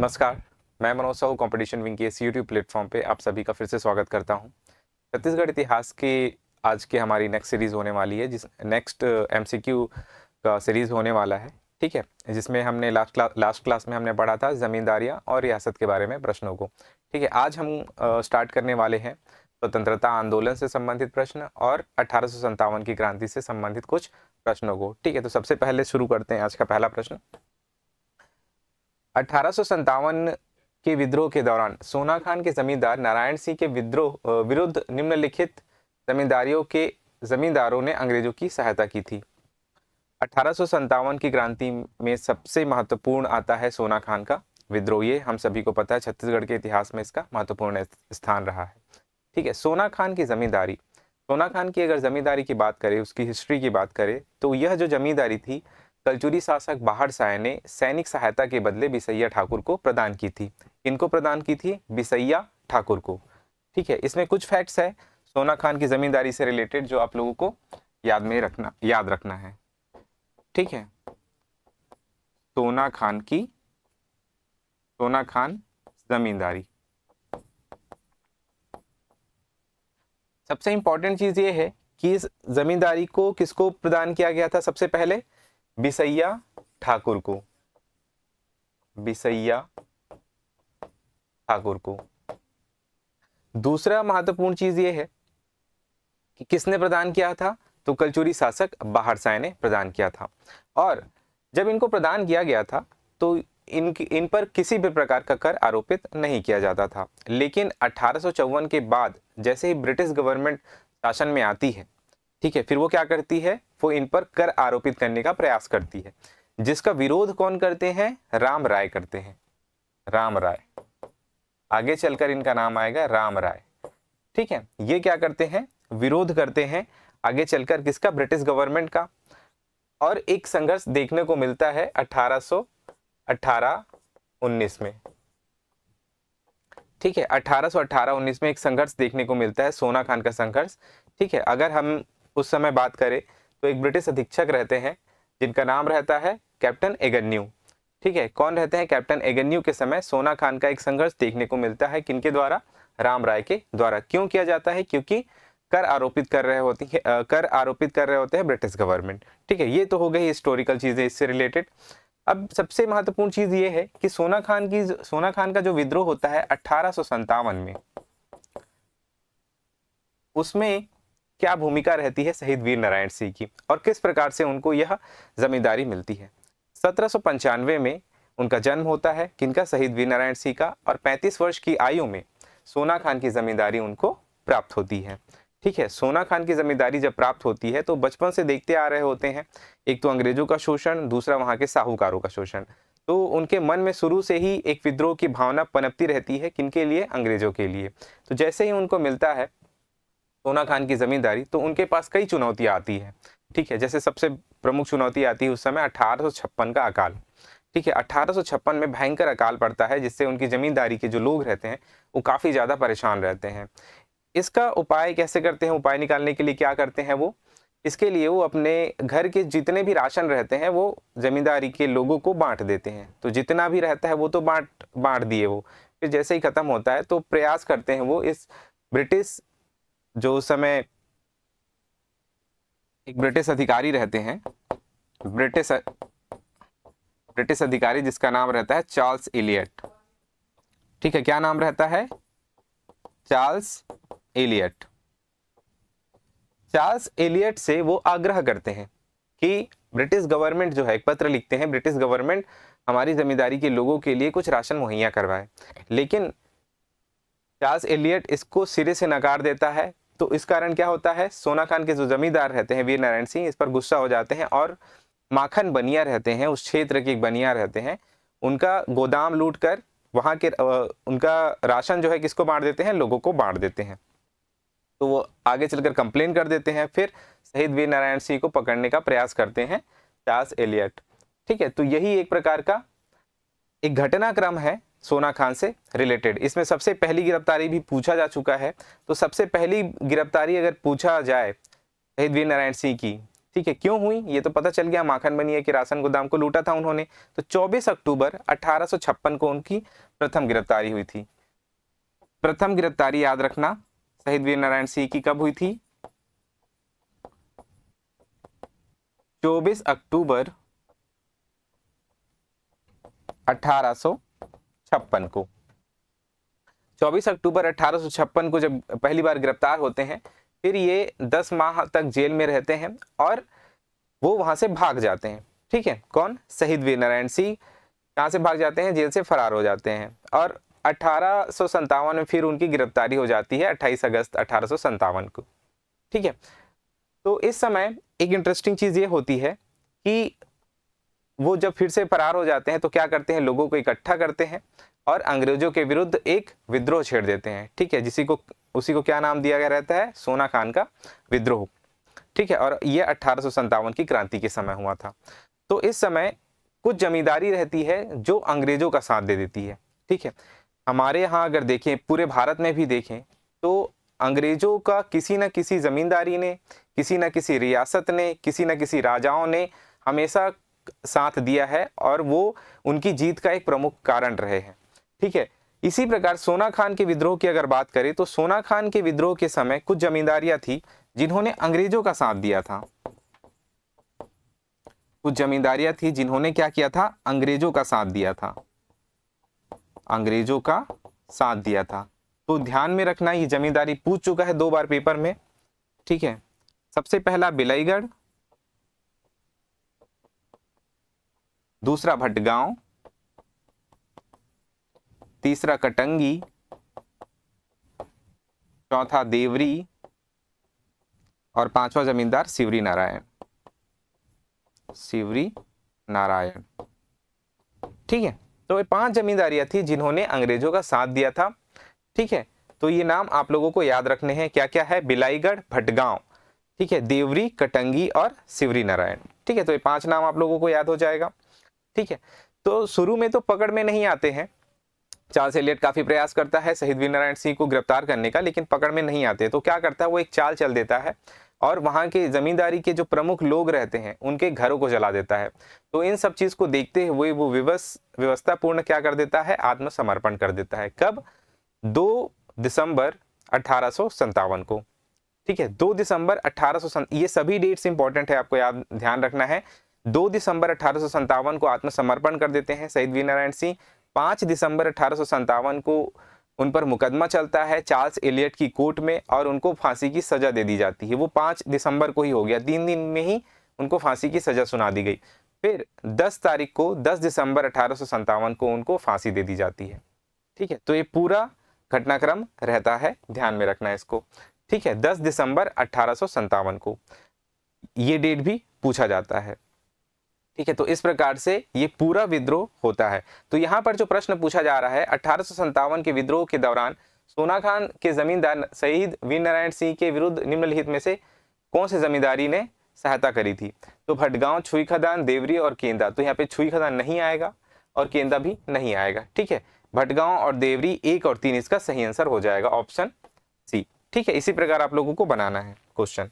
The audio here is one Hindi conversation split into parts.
नमस्कार मैं मनोज साहू कंपटीशन विंग के इस यूट्यूब प्लेटफॉर्म पे आप सभी का फिर से स्वागत करता हूँ छत्तीसगढ़ इतिहास की आज की हमारी नेक्स्ट सीरीज़ होने वाली है जिस नेक्स्ट एमसीक्यू का सीरीज़ होने वाला है ठीक है जिसमें हमने लास्ट क्लास लास्ट क्लास में हमने पढ़ा था ज़मींदारियाँ और रियासत के बारे में प्रश्नों को ठीक है आज हम स्टार्ट uh, करने वाले हैं स्वतंत्रता तो आंदोलन से संबंधित प्रश्न और अठारह की क्रांति से संबंधित कुछ प्रश्नों को ठीक है तो सबसे पहले शुरू करते हैं आज का पहला प्रश्न अठारह के विद्रोह के दौरान सोना खान के जमींदार नारायण सिंह के विद्रोह विरुद्ध निम्नलिखित जमींदारियों के जमींदारों ने अंग्रेजों की सहायता की थी अठारह की क्रांति में सबसे महत्वपूर्ण आता है सोना खान का विद्रोह ये हम सभी को पता है छत्तीसगढ़ के इतिहास में इसका महत्वपूर्ण स्थान रहा है ठीक है सोना खान की जमींदारी सोना खान की अगर जमींदारी की बात करें उसकी हिस्ट्री की बात करें तो यह जो जमींदारी थी कलचुरी शासक बाहर साय ने सैनिक सहायता के बदले बिसैया ठाकुर को प्रदान की थी इनको प्रदान की थी बिसैया ठाकुर को ठीक है इसमें कुछ फैक्ट्स है सोना खान की जमींदारी से रिलेटेड जो आप लोगों को याद में रखना याद रखना है ठीक है सोना खान की सोना खान जमींदारी सबसे इंपॉर्टेंट चीज ये है कि इस जमींदारी को किसको प्रदान किया गया था सबसे पहले बिसैया ठाकुर को बिसैया ठाकुर को दूसरा महत्वपूर्ण चीज ये है कि किसने प्रदान किया था तो कलचुरी शासक बाहर साय ने प्रदान किया था और जब इनको प्रदान किया गया था तो इन इन पर किसी भी प्रकार का कर आरोपित नहीं किया जाता था लेकिन अठारह के बाद जैसे ही ब्रिटिश गवर्नमेंट शासन में आती है ठीक है फिर वो क्या करती है वो इन पर कर आरोपित करने का प्रयास करती है जिसका विरोध कौन करते हैं राम राय करते हैं राम राय आगे चलकर इनका नाम आएगा राम राय ठीक है ये क्या करते हैं विरोध करते हैं आगे चलकर किसका ब्रिटिश गवर्नमेंट का और एक संघर्ष देखने को मिलता है 1818 19 में ठीक है 1818 19 में एक संघर्ष देखने को मिलता है सोना खान का संघर्ष ठीक है अगर हम उस समय बात करें तो एक ब्रिटिश अधीक्षक रहते हैं जिनका नाम रहता है कैप्टन एगन्यू ठीक है कौन रहते हैं कैप्टन एगन्यू के समय सोना खान का एक संघर्ष देखने को मिलता है किनके द्वारा राम राय के द्वारा क्यों किया जाता है क्योंकि कर आरोपित कर रहे होती है कर आरोपित कर रहे होते हैं ब्रिटिश गवर्नमेंट ठीक है ये तो हो गई हिस्टोरिकल चीज़ें इससे रिलेटेड अब सबसे महत्वपूर्ण चीज़ ये है कि सोना खान की सोना खान का जो विद्रोह होता है अट्ठारह में उसमें क्या भूमिका रहती है शहीद वीर नारायण सिंह की और किस प्रकार से उनको यह जमींदारी मिलती है सत्रह में उनका जन्म होता है किनका शहीद वीर नारायण सिंह का और 35 वर्ष की आयु में सोना खान की जमींदारी उनको प्राप्त होती है ठीक है सोना खान की जमींदारी जब प्राप्त होती है तो बचपन से देखते आ रहे होते हैं एक तो अंग्रेजों का शोषण दूसरा वहाँ के साहूकारों का शोषण तो उनके मन में शुरू से ही एक विद्रोह की भावना पनपती रहती है किनके लिए अंग्रेजों के लिए तो जैसे ही उनको मिलता है सोना खान की ज़मींदारी तो उनके पास कई चुनौतियाँ आती है ठीक है जैसे सबसे प्रमुख चुनौती आती है उस समय अठारह का अकाल ठीक है अठारह में भयंकर अकाल पड़ता है जिससे उनकी ज़मींदारी के जो लोग रहते हैं वो काफ़ी ज़्यादा परेशान रहते हैं इसका उपाय कैसे करते हैं उपाय निकालने के लिए क्या करते हैं वो इसके लिए वो अपने घर के जितने भी राशन रहते हैं वो ज़मींदारी के लोगों को बांट देते हैं तो जितना भी रहता है वो तो बांट बांट दिए वो फिर जैसे ही ख़त्म होता है तो प्रयास करते हैं वो इस ब्रिटिश जो उस समय एक ब्रिटिश अधिकारी रहते हैं ब्रिटिश ब्रिटिश अधिकारी जिसका नाम रहता है चार्ल्स एलियट ठीक है क्या नाम रहता है चार्ल्स एलियट चार्ल्स एलियट से वो आग्रह करते हैं कि ब्रिटिश गवर्नमेंट जो है एक पत्र लिखते हैं ब्रिटिश गवर्नमेंट हमारी जमींदारी के लोगों के लिए कुछ राशन मुहैया करवाए लेकिन चार्ल्स एलियट इसको सिरे से नकार देता है तो इस कारण क्या होता है सोना खान के जो जमींदार रहते हैं वीर नारायण सिंह इस पर गुस्सा हो जाते हैं और माखन बनिया रहते हैं उस क्षेत्र के बनिया रहते हैं उनका गोदाम लूट कर वहाँ के उनका राशन जो है किसको बांट देते हैं लोगों को बांट देते हैं तो वो आगे चलकर कंप्लेन कर देते हैं फिर शहीद वीर नारायण सिंह को पकड़ने का प्रयास करते हैं चार्ल्स एलियट ठीक है तो यही एक प्रकार का एक घटनाक्रम है सोना खान से रिलेटेड इसमें सबसे पहली गिरफ्तारी भी पूछा जा चुका है तो सबसे पहली गिरफ्तारी अगर पूछा जाए शहीद वीर नारायण सिंह की ठीक है क्यों हुई ये तो पता चल गया माखन बनिया के राशन गोदाम को लूटा था उन्होंने तो 24 अक्टूबर अठारह को उनकी प्रथम गिरफ्तारी हुई थी प्रथम गिरफ्तारी याद रखना शहीद वीर नारायण सिंह की कब हुई थी 24 अक्टूबर अठारह छप्पन को 24 अक्टूबर अठारह को जब पहली बार गिरफ्तार होते हैं फिर ये 10 माह तक जेल में रहते हैं और वो वहाँ से भाग जाते हैं ठीक है कौन शहीद वीर नारायण सिंह कहाँ से भाग जाते हैं जेल से फरार हो जाते हैं और अठारह में फिर उनकी गिरफ्तारी हो जाती है 28 अगस्त अठारह को ठीक है तो इस समय एक इंटरेस्टिंग चीज़ ये होती है कि वो जब फिर से फरार हो जाते हैं तो क्या करते हैं लोगों को इकट्ठा करते हैं और अंग्रेजों के विरुद्ध एक विद्रोह छेड़ देते हैं ठीक है जिसी को उसी को क्या नाम दिया गया रहता है सोना खान का विद्रोह ठीक है और यह अट्ठारह की क्रांति के समय हुआ था तो इस समय कुछ जमींदारी रहती है जो अंग्रेजों का साथ दे देती है ठीक है हमारे यहाँ अगर देखें पूरे भारत में भी देखें तो अंग्रेजों का किसी न किसी ज़मींदारी ने किसी न किसी रियासत ने किसी न किसी राजाओं ने हमेशा साथ दिया है और वो उनकी जीत का एक प्रमुख कारण रहे हैं ठीक है इसी प्रकार सोना खान के विद्रोह की अगर बात करें तो सोना खान के विद्रोह के समय कुछ जमींदारियां थी जिन्होंने अंग्रेजों का साथ दिया था कुछ जमींदारियां थी जिन्होंने क्या किया था अंग्रेजों का साथ दिया था अंग्रेजों का साथ दिया था तो ध्यान में रखना ये जमींदारी पूछ चुका है दो बार पेपर में ठीक है सबसे पहला बिलाईगढ़ दूसरा भटगांव तीसरा कटंगी चौथा देवरी और पांचवा जमींदार सिवरी नारायण सिवरी नारायण ठीक है तो ये पांच जमींदारियां थी जिन्होंने अंग्रेजों का साथ दिया था ठीक है तो ये नाम आप लोगों को याद रखने हैं क्या क्या है बिलाईगढ़ भटगांव ठीक है देवरी कटंगी और सिवरी नारायण ठीक है तो ये पांच नाम आप लोगों को याद हो जाएगा ठीक है तो शुरू में तो पकड़ में नहीं आते हैं चार्ल्स एलियट काफ़ी प्रयास करता है शहीद वीर नारायण सिंह को गिरफ्तार करने का लेकिन पकड़ में नहीं आते तो क्या करता है वो एक चाल चल देता है और वहाँ के ज़मींदारी के जो प्रमुख लोग रहते हैं उनके घरों को जला देता है तो इन सब चीज़ को देखते हुए वो विवस व्यवस्थापूर्ण क्या कर देता है आत्मसमर्पण कर देता है कब दो दिसंबर अठारह को ठीक है दो दिसंबर अठारह ये सभी डेट्स इंपॉर्टेंट है आपको याद ध्यान रखना है दो दिसंबर अठारह को आत्मसमर्पण कर देते हैं शहीद वीर नारायण सिंह पाँच दिसंबर अठारह को उन पर मुकदमा चलता है चार्ल्स एलियट की कोर्ट में और उनको फांसी की सज़ा दे दी जाती है वो पाँच दिसंबर को ही हो गया तीन दिन में ही उनको फांसी की सज़ा सुना दी गई फिर 10 तारीख को 10 दिसंबर अठारह को उनको फांसी दे दी जाती है ठीक है तो ये पूरा घटनाक्रम रहता है ध्यान में रखना है इसको ठीक है 10 दिसंबर अठारह को ये डेट भी पूछा जाता है ठीक है तो इस प्रकार से ये पूरा विद्रोह होता है तो यहाँ पर जो प्रश्न पूछा जा रहा है अठारह के विद्रोह के दौरान सोना खान के जमींदार शहीद वीर नारायण सिंह के विरुद्ध निम्नलिखित में से कौन से जमींदारी ने सहायता करी थी तो भटगांव छुई खदान देवरी और केंदा तो यहाँ पे छुई खदान नहीं आएगा और केंदा भी नहीं आएगा ठीक है भटगांव और देवरी एक और तीन इसका सही आंसर हो जाएगा ऑप्शन सी ठीक है इसी प्रकार आप लोगों को बनाना है क्वेश्चन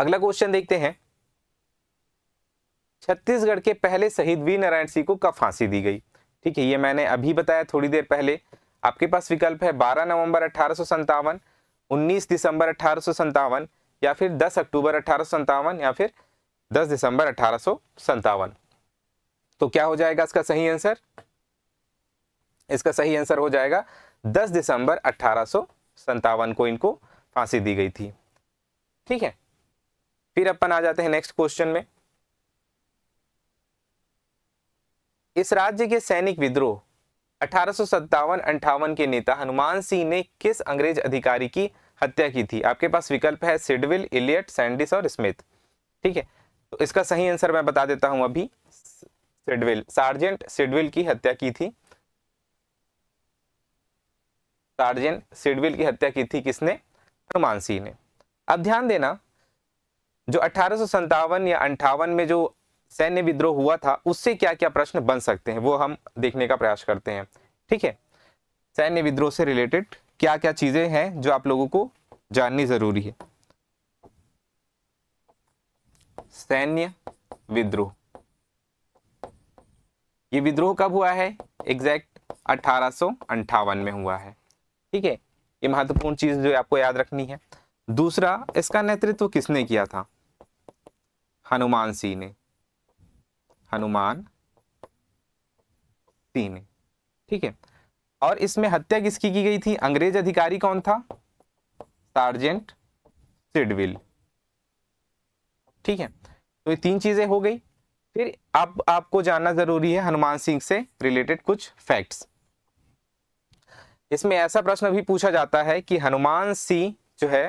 अगला क्वेश्चन देखते हैं छत्तीसगढ़ के पहले शहीद वी नारायण सिंह को कब फांसी दी गई ठीक है ये मैंने अभी बताया थोड़ी देर पहले आपके पास विकल्प है 12 नवंबर अठारह 19 दिसंबर अठारह या फिर 10 अक्टूबर अठारह या फिर 10 दिसंबर अठारह तो क्या हो जाएगा इसका सही आंसर इसका सही आंसर हो जाएगा 10 दिसंबर अठारह को इनको फांसी दी गई थी ठीक है फिर अपन आ जाते हैं नेक्स्ट क्वेश्चन में इस राज्य के सैनिक विद्रोह अठारह सौ के नेता हनुमान सिंह ने किस अंग्रेज अधिकारी की हत्या की थी आपके पास विकल्प है सिडविल इलियट सैंडिस और स्मिथ ठीक है तो इसका सही आंसर मैं बता देता हूं अभी सिडविल सार्जेंट सिडविल की हत्या की थी सार्जेंट सिडविल की हत्या की थी किसने हनुमान सिंह ने अब ध्यान देना जो अठारह या अंठावन में जो सैन्य विद्रोह हुआ था उससे क्या क्या प्रश्न बन सकते हैं वो हम देखने का प्रयास करते हैं ठीक है सैन्य विद्रोह से रिलेटेड क्या क्या चीजें हैं जो आप लोगों को जाननी जरूरी है सैन्य विद्रोह ये विद्रोह कब हुआ है एग्जैक्ट अठारह में हुआ है ठीक है ये महत्वपूर्ण चीज जो आपको याद रखनी है दूसरा इसका नेतृत्व किसने किया था हनुमान सिंह ने हनुमान तीन ठीक है और इसमें हत्या किसकी की गई थी अंग्रेज अधिकारी कौन था सार्जेंट सिडविल ठीक है तो ये तीन चीजें हो गई फिर अब आपको जानना जरूरी है हनुमान सिंह से रिलेटेड कुछ फैक्ट्स इसमें ऐसा प्रश्न भी पूछा जाता है कि हनुमान सिंह जो है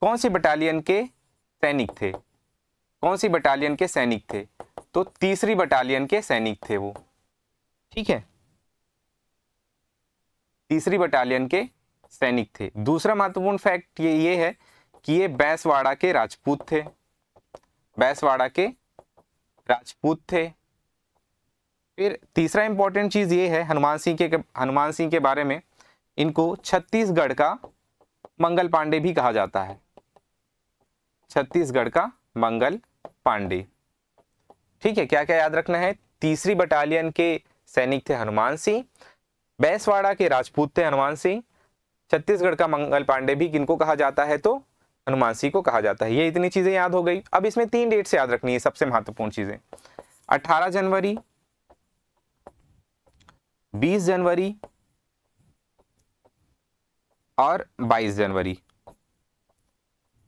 कौन सी बटालियन के सैनिक थे कौन सी बटालियन के सैनिक थे तो तीसरी बटालियन के सैनिक थे वो ठीक है तीसरी बटालियन के सैनिक थे दूसरा महत्वपूर्ण फैक्ट ये ये है कि ये बैसवाड़ा के राजपूत थे बैसवाड़ा के राजपूत थे फिर तीसरा इंपॉर्टेंट चीज ये है हनुमान सिंह के हनुमान सिंह के बारे में इनको छत्तीसगढ़ का मंगल पांडे भी कहा जाता है छत्तीसगढ़ का मंगल पांडे ठीक है क्या क्या याद रखना है तीसरी बटालियन के सैनिक थे हनुमान सिंह बैंसवाड़ा के राजपूत थे हनुमान सिंह छत्तीसगढ़ का मंगल पांडे भी किनको कहा जाता है तो हनुमान सिंह को कहा जाता है ये इतनी चीज़ें याद हो गई अब इसमें तीन डेट्स याद रखनी है सबसे महत्वपूर्ण चीज़ें 18 जनवरी 20 जनवरी और 22 जनवरी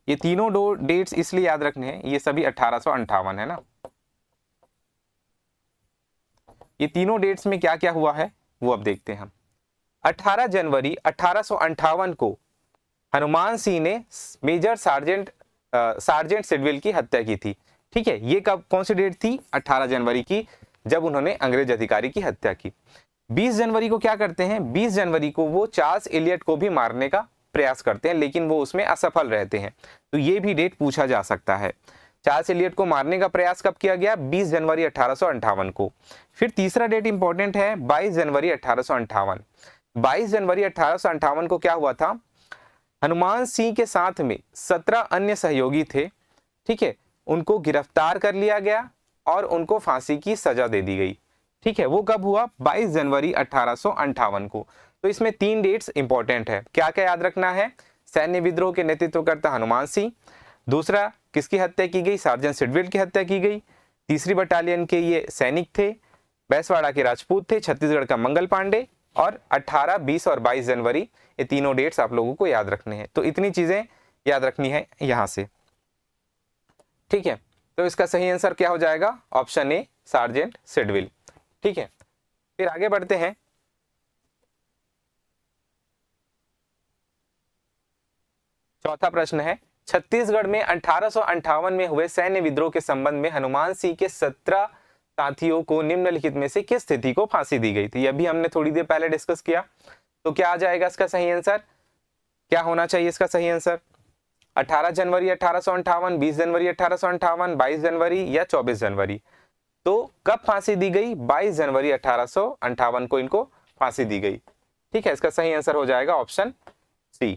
ये तीनों डेट्स इसलिए याद रखने हैं ये सभी अठारह है ना ये तीनों डेट्स में क्या क्या हुआ है वो अब देखते हैं हम 18 जनवरी अठारह को हनुमान सिंह ने मेजर सार्जेंट सार्जेंट सिडविल की हत्या की थी ठीक है ये कब कौन सी डेट थी 18 जनवरी की जब उन्होंने अंग्रेज अधिकारी की हत्या की 20 जनवरी को क्या करते हैं 20 जनवरी को वो चार्ल्स एलियट को भी मारने का प्रयास करते हैं लेकिन वो उसमें असफल रहते हैं तो ये भी डेट पूछा जा सकता है चार्ल्स एलियट को मारने का प्रयास कब किया गया 20 जनवरी अठारह को फिर तीसरा डेट इंपॉर्टेंट है 22 जनवरी अठारह 22 जनवरी अठारह को क्या हुआ था हनुमान सिंह के साथ में 17 अन्य सहयोगी थे ठीक है उनको गिरफ्तार कर लिया गया और उनको फांसी की सजा दे दी गई ठीक है वो कब हुआ बाईस जनवरी अठारह को तो इसमें तीन डेट्स इंपॉर्टेंट है क्या क्या याद रखना है सैन्य विद्रोह के नेतृत्व करता हनुमान सिंह दूसरा किसकी हत्या की गई सार्जन सिडविल की हत्या की गई तीसरी बटालियन के ये सैनिक थे बैसवाड़ा के राजपूत थे छत्तीसगढ़ का मंगल पांडे और 18, 20 और 22 जनवरी ये तीनों डेट्स आप लोगों को याद रखने हैं तो इतनी चीज़ें याद रखनी है यहां से ठीक है तो इसका सही आंसर क्या हो जाएगा ऑप्शन ए सार्जेंट सिडविल ठीक है फिर आगे बढ़ते हैं चौथा प्रश्न है छत्तीसगढ़ में अठारह में हुए सैन्य विद्रोह के संबंध में हनुमान सिंह के सत्रह साथियों को निम्नलिखित में से किस तिथि को फांसी दी गई थी अभी हमने थोड़ी देर पहले डिस्कस किया तो क्या आ जाएगा इसका सही आंसर क्या होना चाहिए इसका सही आंसर 18 जनवरी अठारह सौ अंठावन बीस जनवरी अठारह सौ अंठावन बाईस जनवरी या 24 जनवरी तो कब फांसी दी गई 22 जनवरी अठारह को इनको फांसी दी गई ठीक है इसका सही आंसर हो जाएगा ऑप्शन सी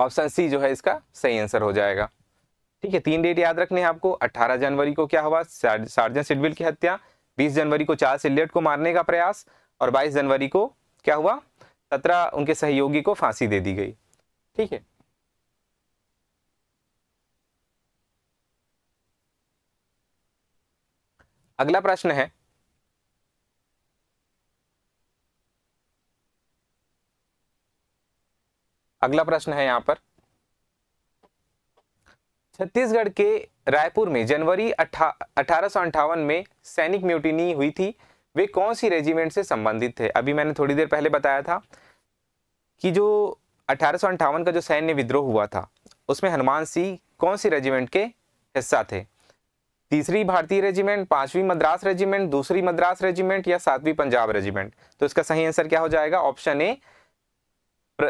ऑप्शन सी जो है इसका सही आंसर हो जाएगा ठीक है तीन डेट याद रखने हैं आपको 18 जनवरी को क्या हुआ सार्जन सिडविल की हत्या 20 जनवरी को चार्ल्स इलियट को मारने का प्रयास और 22 जनवरी को क्या हुआ सत्रह उनके सहयोगी को फांसी दे दी गई ठीक है अगला प्रश्न है अगला प्रश्न है यहाँ पर छत्तीसगढ़ के रायपुर में जनवरी अठारह में सैनिक म्यूटिनी हुई थी वे कौन सी रेजिमेंट से संबंधित थे अभी मैंने थोड़ी देर पहले बताया था कि जो अठारह का जो सैन्य विद्रोह हुआ था उसमें हनुमान सिंह कौन सी रेजिमेंट के हिस्सा थे तीसरी भारतीय रेजिमेंट पांचवी मद्रास रेजिमेंट दूसरी मद्रास रेजिमेंट या सातवीं पंजाब रेजिमेंट तो इसका सही आंसर क्या हो जाएगा ऑप्शन ए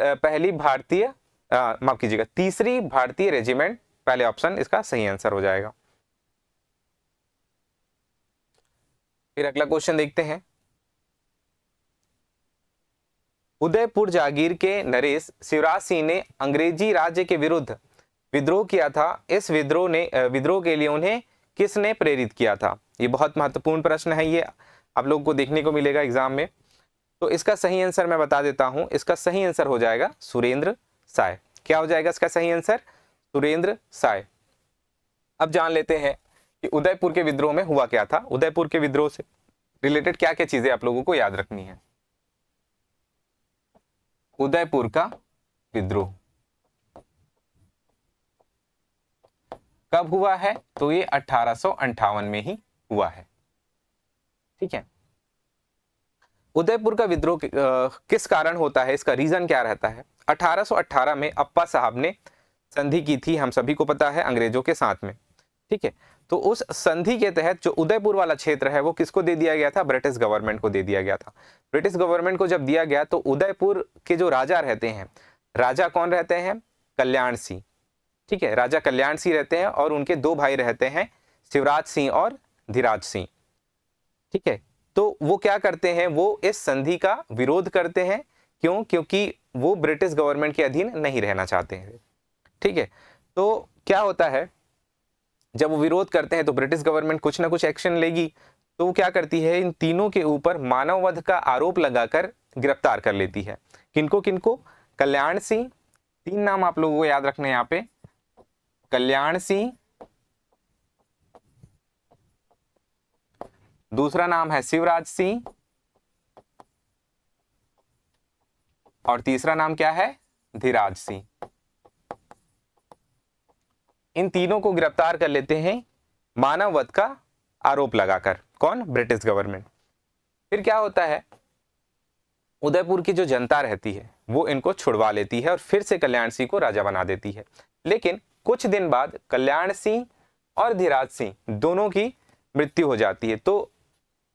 पहली भारतीय माफ कीजिएगा तीसरी भारतीय रेजिमेंट पहले ऑप्शन इसका सही आंसर हो जाएगा फिर अगला क्वेश्चन देखते हैं उदयपुर जागीर के नरेश शिवराज सिंह ने अंग्रेजी राज्य के विरुद्ध विद्रोह किया था इस विद्रोह ने विद्रोह के लिए उन्हें किसने प्रेरित किया था ये बहुत महत्वपूर्ण प्रश्न है ये आप लोगों को देखने को मिलेगा एग्जाम में तो इसका सही आंसर मैं बता देता हूं इसका सही आंसर हो जाएगा सुरेंद्र साय क्या हो जाएगा इसका सही आंसर सुरेंद्र साय अब जान लेते हैं कि उदयपुर के विद्रोह में हुआ क्या था उदयपुर के विद्रोह से रिलेटेड क्या क्या चीजें आप लोगों को याद रखनी है उदयपुर का विद्रोह कब हुआ है तो ये अठारह में ही हुआ है ठीक है उदयपुर का विद्रोह किस कारण होता है इसका रीजन क्या रहता है 1818 में अप्पा साहब ने संधि की थी हम सभी को पता है अंग्रेजों के साथ में ठीक है तो उस संधि के तहत जो उदयपुर वाला क्षेत्र है वो किसको दे दिया गया था ब्रिटिश गवर्नमेंट को दे दिया गया था ब्रिटिश गवर्नमेंट को जब दिया गया तो उदयपुर के जो राजा रहते हैं राजा कौन रहते हैं कल्याण सिंह ठीक है राजा कल्याण सिंह रहते हैं और उनके दो भाई रहते हैं शिवराज सिंह और धीराज सिंह ठीक है तो वो क्या करते हैं वो इस संधि का विरोध करते हैं क्यों क्योंकि वो ब्रिटिश गवर्नमेंट के अधीन नहीं रहना चाहते हैं ठीक है तो क्या होता है जब वो विरोध करते हैं तो ब्रिटिश गवर्नमेंट कुछ ना कुछ एक्शन लेगी तो वो क्या करती है इन तीनों के ऊपर मानववध का आरोप लगाकर गिरफ्तार कर लेती है किनको किनको कल्याण सिंह तीन नाम आप लोगों को याद रखने यहाँ पे कल्याण सिंह दूसरा नाम है शिवराज सिंह और तीसरा नाम क्या है धीराज सिंह इन तीनों को गिरफ्तार कर लेते हैं मानव वध का आरोप लगाकर कौन ब्रिटिश गवर्नमेंट फिर क्या होता है उदयपुर की जो जनता रहती है वो इनको छुड़वा लेती है और फिर से कल्याण सिंह को राजा बना देती है लेकिन कुछ दिन बाद कल्याण सिंह और धीराज सिंह दोनों की मृत्यु हो जाती है तो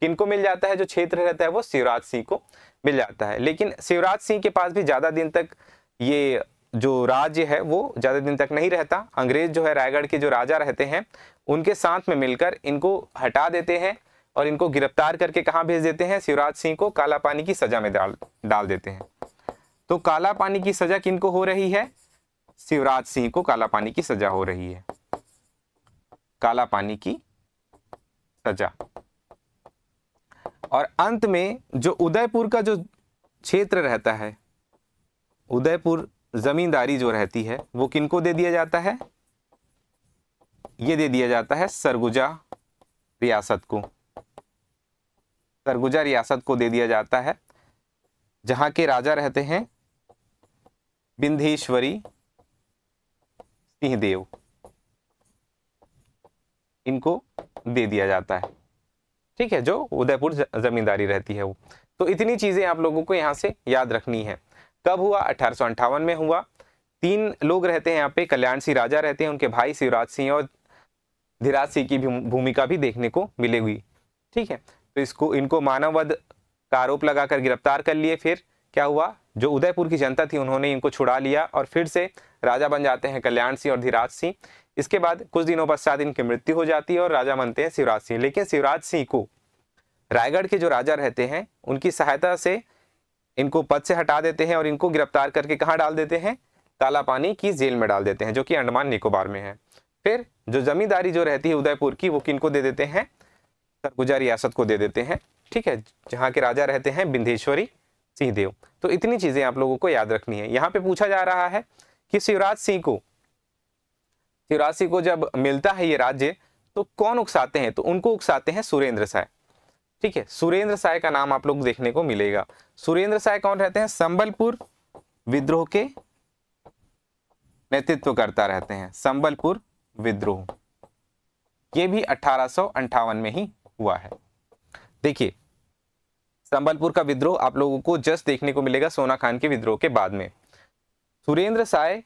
किनको मिल जाता है जो क्षेत्र रहता है वो शिवराज सिंह को मिल जाता है लेकिन शिवराज सिंह के पास भी ज़्यादा दिन तक ये जो राज्य है वो ज़्यादा दिन तक नहीं रहता अंग्रेज जो है रायगढ़ के जो राजा रहते हैं उनके साथ में मिलकर इनको हटा देते हैं और इनको गिरफ्तार करके कहाँ भेज देते हैं शिवराज सिंह को काला पानी की सजा में डाल डाल देते हैं तो काला पानी की सजा किनको हो रही है शिवराज सिंह को काला पानी की सजा हो रही है काला पानी की सजा और अंत में जो उदयपुर का जो क्षेत्र रहता है उदयपुर जमींदारी जो रहती है वो किनको दे दिया जाता है ये दे दिया जाता है सरगुजा रियासत को सरगुजा रियासत को दे दिया जाता है जहां के राजा रहते हैं बिंधेश्वरी सिंहदेव इनको दे दिया जाता है ठीक है जो उदयपुर जमींदारी रहती है वो तो इतनी चीज़ें आप लोगों को यहाँ से याद रखनी है कब हुआ अठारह में हुआ तीन लोग रहते हैं यहाँ पे कल्याण सिंह राजा रहते हैं उनके भाई शिवराज सिंह और धीराज सिंह की भूमिका भी देखने को मिलेगी ठीक है तो इसको इनको मानववध का आरोप लगाकर गिरफ्तार कर लिए फिर क्या हुआ जो उदयपुर की जनता थी उन्होंने इनको छुड़ा लिया और फिर से राजा बन जाते हैं कल्याण सिंह और धीराज सिंह इसके बाद कुछ दिनों पश्चात इनकी मृत्यु हो जाती है और राजा बनते हैं शिवराज सिंह लेकिन शिवराज सिंह को रायगढ़ के जो राजा रहते हैं उनकी सहायता से इनको पद से हटा देते हैं और इनको गिरफ्तार करके कहाँ डाल देते हैं तालापानी की जेल में डाल देते हैं जो कि अंडमान निकोबार में है फिर जो जमींदारी जो रहती है उदयपुर की वो किनको दे देते हैं सरगुजा रियासत को दे देते हैं ठीक है जहाँ के राजा रहते हैं बिंधेश्वरी सिंहदेव तो इतनी चीज़ें आप लोगों को याद रखनी है यहाँ पे पूछा जा रहा है कि शिवराज सिंह को तिरासी को जब मिलता है ये राज्य तो कौन उकसाते हैं तो उनको उकसाते हैं सुरेंद्र साय ठीक है सुरेंद्र साय का नाम आप लोग देखने को मिलेगा सुरेंद्र साय कौन रहते हैं संबलपुर विद्रोह के नेतृत्व करता रहते हैं संबलपुर विद्रोह ये भी अठारह में ही हुआ है देखिए संबलपुर का विद्रोह आप लोगों को जस्ट देखने को मिलेगा सोना खान के विद्रोह के बाद में सुरेंद्र साय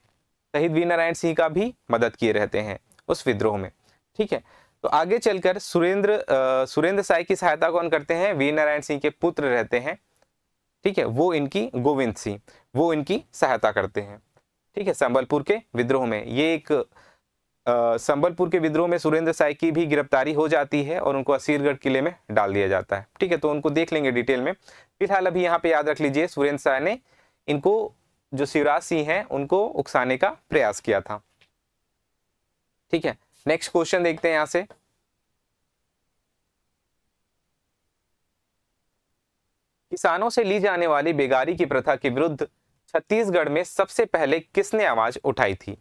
शहीद वीर नारायण सिंह का भी मदद किए रहते हैं उस विद्रोह में ठीक है तो आगे चलकर सुरेंद्र सुरेंद्र साय की सहायता कौन करते हैं वीर नारायण सिंह के पुत्र रहते हैं ठीक है वो इनकी गोविंद सिंह वो इनकी सहायता करते हैं ठीक है संबलपुर के विद्रोह में ये एक संबलपुर के विद्रोह में सुरेंद्र साय की भी गिरफ्तारी हो जाती है और उनको असीरगढ़ किले में डाल दिया जाता है ठीक है तो उनको देख लेंगे डिटेल में फिलहाल अभी यहाँ पे याद रख लीजिए सुरेंद्र साय ने इनको जो शिवराज सिंह हैं उनको उकसाने का प्रयास किया था ठीक है नेक्स्ट क्वेश्चन देखते हैं यहां से किसानों से ली जाने वाली बेगारी की प्रथा के विरुद्ध छत्तीसगढ़ में सबसे पहले किसने आवाज उठाई थी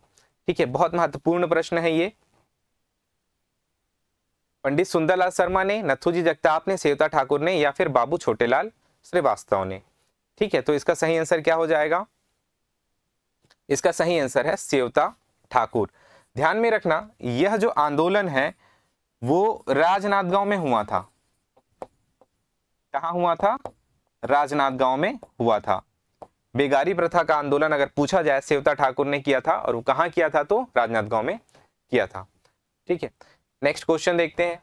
ठीक है बहुत महत्वपूर्ण प्रश्न है ये पंडित सुंदरलाल शर्मा ने नथुजी जगताप ने सेवता ठाकुर ने या फिर बाबू छोटेलाल श्रीवास्तव ने ठीक है तो इसका सही आंसर क्या हो जाएगा इसका सही आंसर है सेवता ठाकुर ध्यान में रखना यह जो आंदोलन है वो राजनांदगांव में हुआ था कहा हुआ था राजनांदगांव में हुआ था बेगारी प्रथा का आंदोलन अगर पूछा जाए सेवता ठाकुर ने किया था और वो कहां किया था तो राजनांदगांव में किया था ठीक है नेक्स्ट क्वेश्चन देखते हैं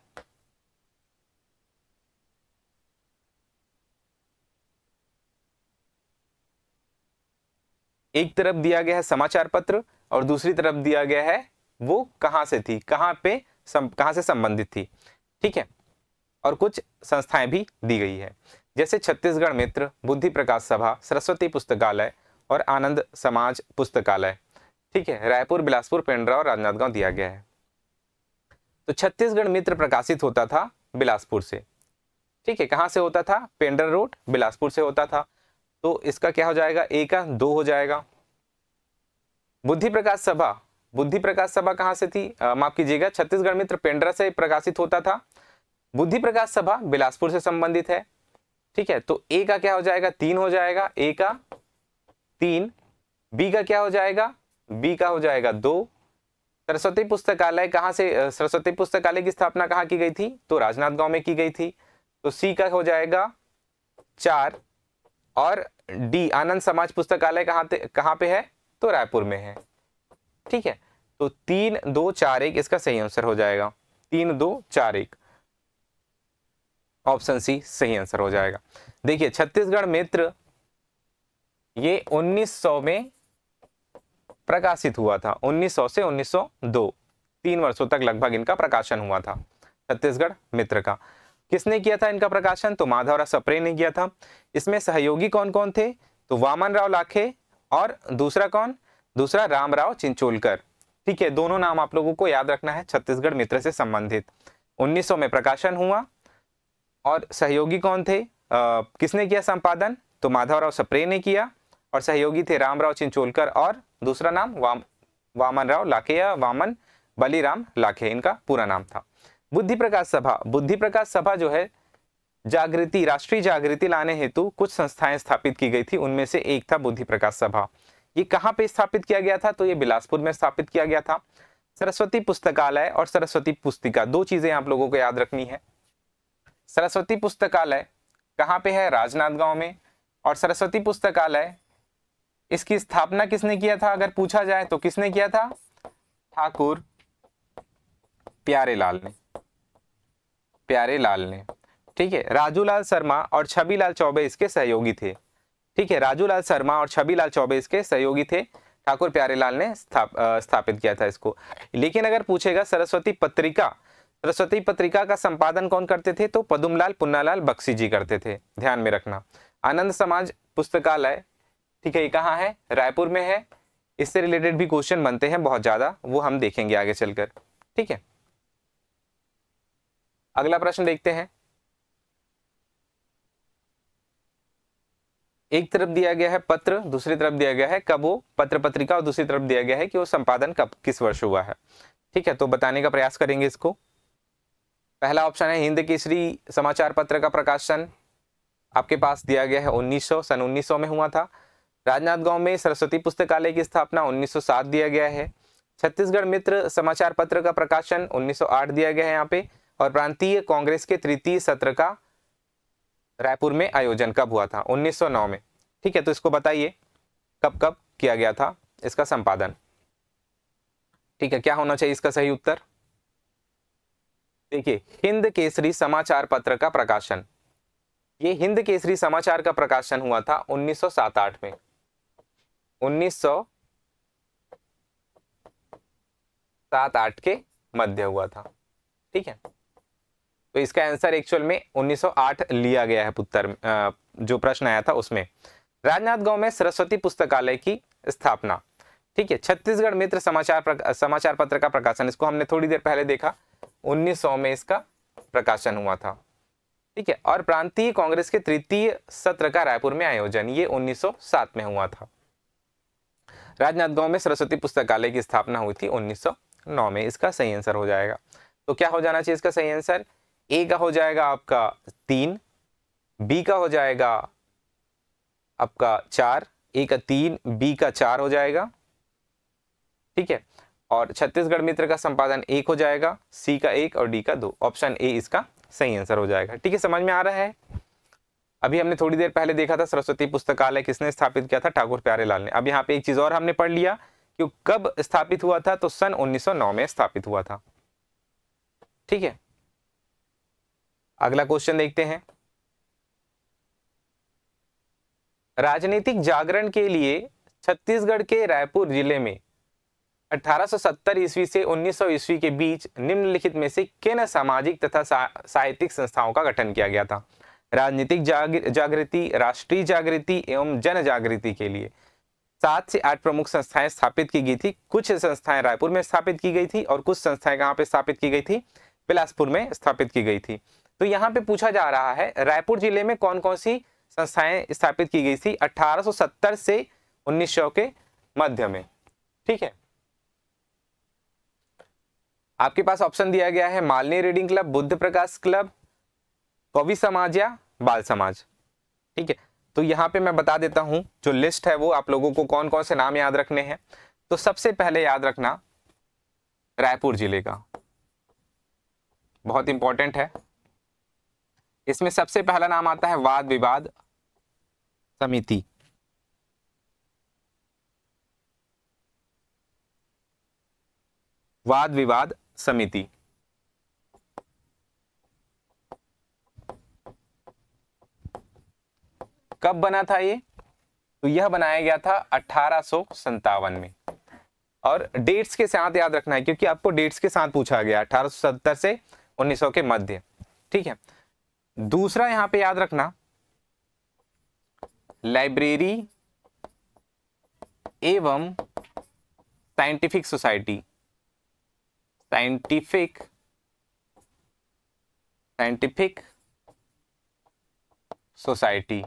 एक तरफ दिया गया है समाचार पत्र और दूसरी तरफ दिया गया है वो कहाँ से थी कहाँ पे सम, कहाँ से संबंधित थी ठीक है और कुछ संस्थाएं भी दी गई है जैसे छत्तीसगढ़ मित्र बुद्धि प्रकाश सभा सरस्वती पुस्तकालय और आनंद समाज पुस्तकालय ठीक है रायपुर बिलासपुर पेंड्रा और राजनांदगांव दिया गया है तो छत्तीसगढ़ मित्र प्रकाशित होता था बिलासपुर से ठीक है कहाँ से होता था पेंड्रा रोड बिलासपुर से होता था तो इसका क्या हो जाएगा ए का दो हो जाएगा बुद्धि प्रकाश सभा बुद्धि प्रकाश सभा कहां से थी माफ कीजिएगा छत्तीसगढ़ मित्र पेंड्रा से प्रकाशित होता था बुद्धि प्रकाश सभा बिलासपुर से संबंधित है ठीक है तो ए का क्या हो जाएगा तीन हो जाएगा ए का तीन बी का क्या हो जाएगा बी का हो जाएगा दो सरस्वती पुस्तकालय कहाँ से सरस्वती पुस्तकालय की स्थापना कहां की गई थी तो राजनाथ गांव में की गई थी तो सी का हो जाएगा चार और डी आनंद समाज पुस्तकालय कहाँ कहाँ पे है तो रायपुर में है ठीक है तो तीन दो चार एक इसका सही आंसर हो जाएगा तीन दो चार एक ऑप्शन सी सही आंसर हो जाएगा देखिए छत्तीसगढ़ मित्र ये 1900 में प्रकाशित हुआ था 1900 से 1902 तीन वर्षों तक लगभग इनका प्रकाशन हुआ था छत्तीसगढ़ मित्र का किसने किया था इनका प्रकाशन तो माधवराव सप्रे ने किया था इसमें सहयोगी कौन कौन थे तो वामन राव लाखे और दूसरा कौन दूसरा रामराव चिंचोलकर ठीक है दोनों नाम आप लोगों को याद रखना है छत्तीसगढ़ मित्र से संबंधित 1900 में प्रकाशन हुआ और सहयोगी कौन थे आ, किसने किया संपादन तो माधवराव सप्रे ने किया और सहयोगी थे रामराव चिंचोलकर और दूसरा नाम वाम वामन राव लाखे या वामन बलिराम लाखे इनका पूरा नाम था बुद्धि प्रकाश सभा बुद्धि प्रकाश सभा जो है जागृति राष्ट्रीय जागृति लाने हेतु कुछ संस्थाएं स्थापित की गई थी उनमें से एक था बुद्धि प्रकाश सभा ये कहाँ पे स्थापित किया गया था तो ये बिलासपुर में स्थापित किया गया था सरस्वती पुस्तकालय और सरस्वती पुस्तिका दो चीजें आप लोगों को याद रखनी है सरस्वती पुस्तकालय कहाँ पे है राजनांदगांव में और सरस्वती पुस्तकालय इसकी स्थापना किसने किया था अगर पूछा जाए तो किसने किया था ठाकुर प्यारेलाल ने प्यारे लाल ने ठीक है राजूलाल शर्मा और छबीलाल चौबे इसके सहयोगी थे ठीक है राजू लाल शर्मा और छबीलाल चौबे इसके सहयोगी थे ठाकुर प्यारेलाल ने स्थाप, आ, स्थापित किया था इसको लेकिन अगर पूछेगा सरस्वती पत्रिका सरस्वती पत्रिका का संपादन कौन करते थे तो पदुमलाल पुन्नालाल बख्शी जी करते थे ध्यान में रखना आनंद समाज पुस्तकालय ठीक है ये कहाँ है रायपुर में है इससे रिलेटेड भी क्वेश्चन बनते हैं बहुत ज़्यादा वो हम देखेंगे आगे चलकर ठीक है अगला प्रश्न देखते हैं एक तरफ दिया गया है पत्र दूसरी तरफ दिया गया है कब वो पत्र पत्रिका और दूसरी तरफ दिया गया है कि वो संपादन कब किस वर्ष हुआ है ठीक है तो बताने का प्रयास करेंगे इसको पहला ऑप्शन है हिंद केसरी समाचार पत्र का प्रकाशन आपके पास दिया गया है 1900 सन 1900 में हुआ था राजनांदगांव में सरस्वती पुस्तकालय की स्थापना 1907 दिया गया है छत्तीसगढ़ मित्र समाचार पत्र का प्रकाशन 1908 दिया गया है यहाँ पे और प्रांतीय कांग्रेस के तृतीय सत्र का रायपुर में आयोजन कब हुआ था 1909 में ठीक है तो इसको बताइए कब कब किया गया था इसका संपादन ठीक है क्या होना चाहिए इसका सही उत्तर देखिए हिंद केसरी समाचार पत्र का प्रकाशन ये हिंद केसरी समाचार का प्रकाशन हुआ था 1978 में आठ के मध्य हुआ था ठीक है तो इसका आंसर एक्चुअल में 1908 लिया गया है पुत्र जो प्रश्न आया था उसमें राजनांदगांव में सरस्वती पुस्तकालय की स्थापना ठीक है छत्तीसगढ़ मित्र समाचार समाचार पत्र का प्रकाशन इसको हमने थोड़ी देर पहले देखा 1900 में इसका प्रकाशन हुआ था ठीक है और प्रांतीय कांग्रेस के तृतीय सत्र का रायपुर में आयोजन ये 1907 में हुआ था राजनांदगांव में सरस्वती पुस्तकालय की स्थापना हुई थी 1909 में इसका सही आंसर हो जाएगा तो क्या हो जाना चाहिए इसका सही आंसर ए का हो जाएगा आपका तीन बी का हो जाएगा आपका चार ए का तीन बी का चार हो जाएगा ठीक है और छत्तीसगढ़ मित्र का संपादन एक हो जाएगा सी का एक और डी का दो ऑप्शन ए इसका सही आंसर हो जाएगा ठीक है समझ में आ रहा है अभी हमने थोड़ी देर पहले देखा था सरस्वती पुस्तकालय किसने स्थापित किया था ठाकुर प्यारेलाल ने अब यहाँ पे एक चीज और हमने पढ़ लिया कि कब स्थापित हुआ था तो सन 1909 में स्थापित हुआ था ठीक है अगला क्वेश्चन देखते हैं राजनीतिक जागरण के लिए छत्तीसगढ़ के रायपुर जिले में 1870 ईस्वी से 1900 ईस्वी के बीच निम्नलिखित में से किन सामाजिक तथा साहित्यिक संस्थाओं का गठन किया गया था राजनीतिक जागृति राष्ट्रीय जागृति एवं जन जागृति के लिए सात से आठ प्रमुख संस्थाएं स्थापित की गई थी कुछ संस्थाएं रायपुर में स्थापित की गई थी और कुछ संस्थाएं कहाँ पे स्थापित की गई थी बिलासपुर में स्थापित की गई थी तो यहाँ पे पूछा जा रहा है रायपुर जिले में कौन कौन सी संस्थाएं स्थापित की गई थी 1870 से 1900 के मध्य में ठीक है आपके पास ऑप्शन दिया गया है Malini reading club Buddh Prakash club कवि समाज या बाल समाज ठीक है तो यहाँ पे मैं बता देता हूं जो लिस्ट है वो आप लोगों को कौन कौन से नाम याद रखने हैं तो सबसे पहले याद रखना रायपुर जिले का बहुत इंपॉर्टेंट है इसमें सबसे पहला नाम आता है वाद विवाद समिति वाद विवाद समिति कब बना था ये तो यह बनाया गया था अठारह में और डेट्स के साथ याद रखना है क्योंकि आपको डेट्स के साथ पूछा गया अठारह से 1900 के मध्य ठीक है दूसरा यहां पे याद रखना लाइब्रेरी एवं scientific society scientific scientific society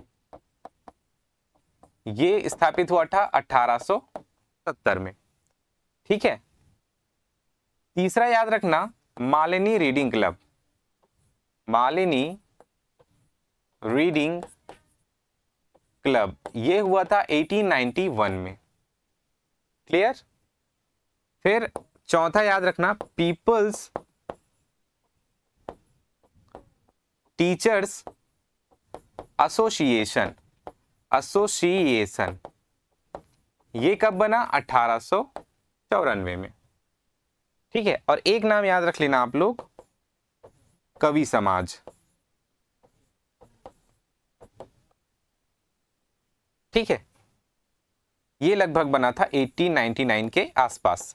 ये स्थापित हुआ था 1870 में ठीक है तीसरा याद रखना Malini reading club Malini reading club ये हुआ था 1891 में क्लियर फिर चौथा याद रखना पीपल्स टीचर्स एसोसिएशन एसोसिएशन ये कब बना अठारह में ठीक है और एक नाम याद रख लेना आप लोग कवि समाज ठीक है ये लगभग बना था 1899 के आसपास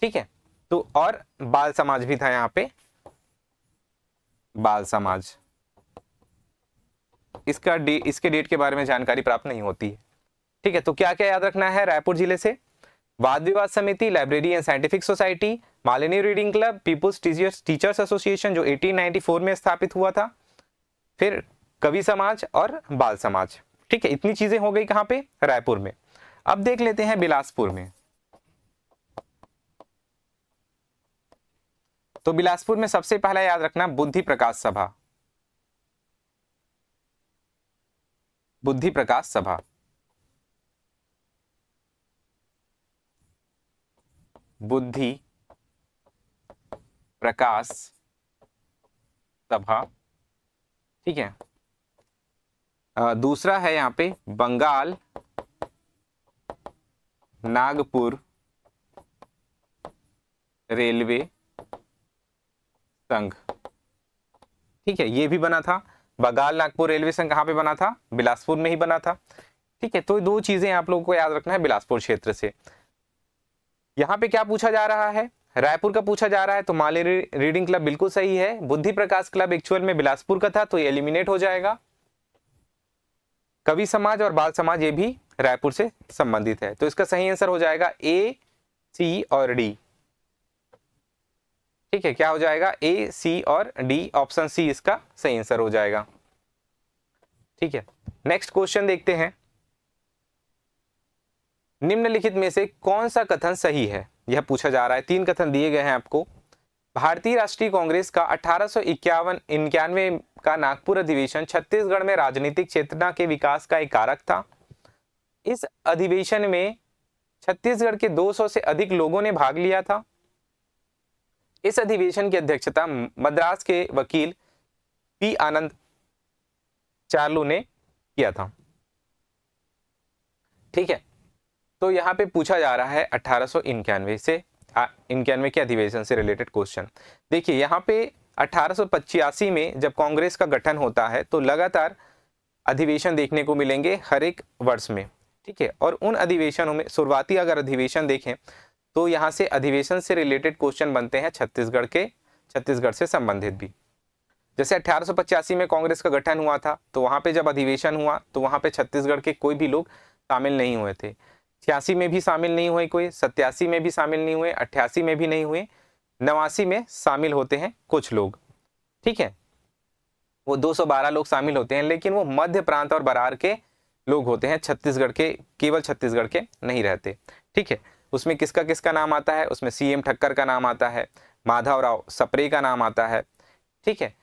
ठीक है तो और बाल समाज भी था यहां पे बाल समाज इसका डे इसके डेट के बारे में जानकारी प्राप्त नहीं होती है ठीक है तो क्या क्या याद रखना है रायपुर जिले से वाद विवाद समिति library and scientific society Malini reading club people's teachers association जो 1894 में स्थापित हुआ था फिर कवि समाज और बाल समाज ठीक है इतनी चीजें हो गई कहां पे रायपुर में अब देख लेते हैं बिलासपुर में तो बिलासपुर में सबसे पहला याद रखना बुद्धि प्रकाश सभा बुद्धि प्रकाश सभा बुद्धि प्रकाश सभा ठीक है दूसरा है यहां पे बंगाल नागपुर रेलवे संघ ठीक है ये भी बना था बंगाल नागपुर रेलवे संघ कहां पे बना था बिलासपुर में ही बना था ठीक है तो दो चीजें आप लोगों को याद रखना है बिलासपुर क्षेत्र से यहां पे क्या पूछा जा रहा है रायपुर का पूछा जा रहा है तो माले रीडिंग क्लब बिल्कुल सही है बुद्धि प्रकाश क्लब एक्चुअल में बिलासपुर का था तो ये एलिमिनेट हो जाएगा कवि समाज और बाल समाज ये भी रायपुर से संबंधित है तो इसका सही आंसर हो जाएगा ए सी और डी ठीक है क्या हो जाएगा ए सी और डी ऑप्शन सी इसका सही आंसर हो जाएगा ठीक है नेक्स्ट क्वेश्चन देखते हैं निम्नलिखित में से कौन सा कथन सही है यह पूछा जा रहा है तीन कथन दिए गए हैं आपको भारतीय राष्ट्रीय कांग्रेस का अठारह सौ का नागपुर अधिवेशन छत्तीसगढ़ में राजनीतिक चेतना के विकास का एक कारक था इस अधिवेशन में छत्तीसगढ़ के 200 से अधिक लोगों ने भाग लिया था इस अधिवेशन की अध्यक्षता मद्रास के वकील पी आनंद चार्लू ने किया था ठीक है तो यहाँ पे पूछा जा रहा है अठारह से इक्यानवे के अधिवेशन से रिलेटेड क्वेश्चन देखिए यहाँ पे अठारह में जब कांग्रेस का गठन होता है तो लगातार अधिवेशन देखने को मिलेंगे हर एक वर्ष में ठीक है और उन अधिवेशनों में शुरुआती अगर अधिवेशन देखें तो यहाँ से अधिवेशन से रिलेटेड क्वेश्चन बनते हैं छत्तीसगढ़ के छत्तीसगढ़ से संबंधित भी जैसे अठारह में कांग्रेस का गठन हुआ था तो वहाँ पे जब अधिवेशन हुआ तो वहाँ पे छत्तीसगढ़ के कोई भी लोग शामिल नहीं हुए थे छियासी में भी शामिल नहीं हुए कोई सत्यासी में भी शामिल नहीं हुए अट्ठासी में भी नहीं हुए नवासी में शामिल होते हैं कुछ लोग ठीक है वो 212 लोग शामिल होते हैं लेकिन वो मध्य प्रांत और बरार के लोग होते हैं छत्तीसगढ़ के केवल छत्तीसगढ़ के नहीं रहते ठीक है उसमें किसका किसका नाम आता है उसमें सीएम ठक्कर का नाम आता है माधव राव सप्रे का नाम आता है ठीक है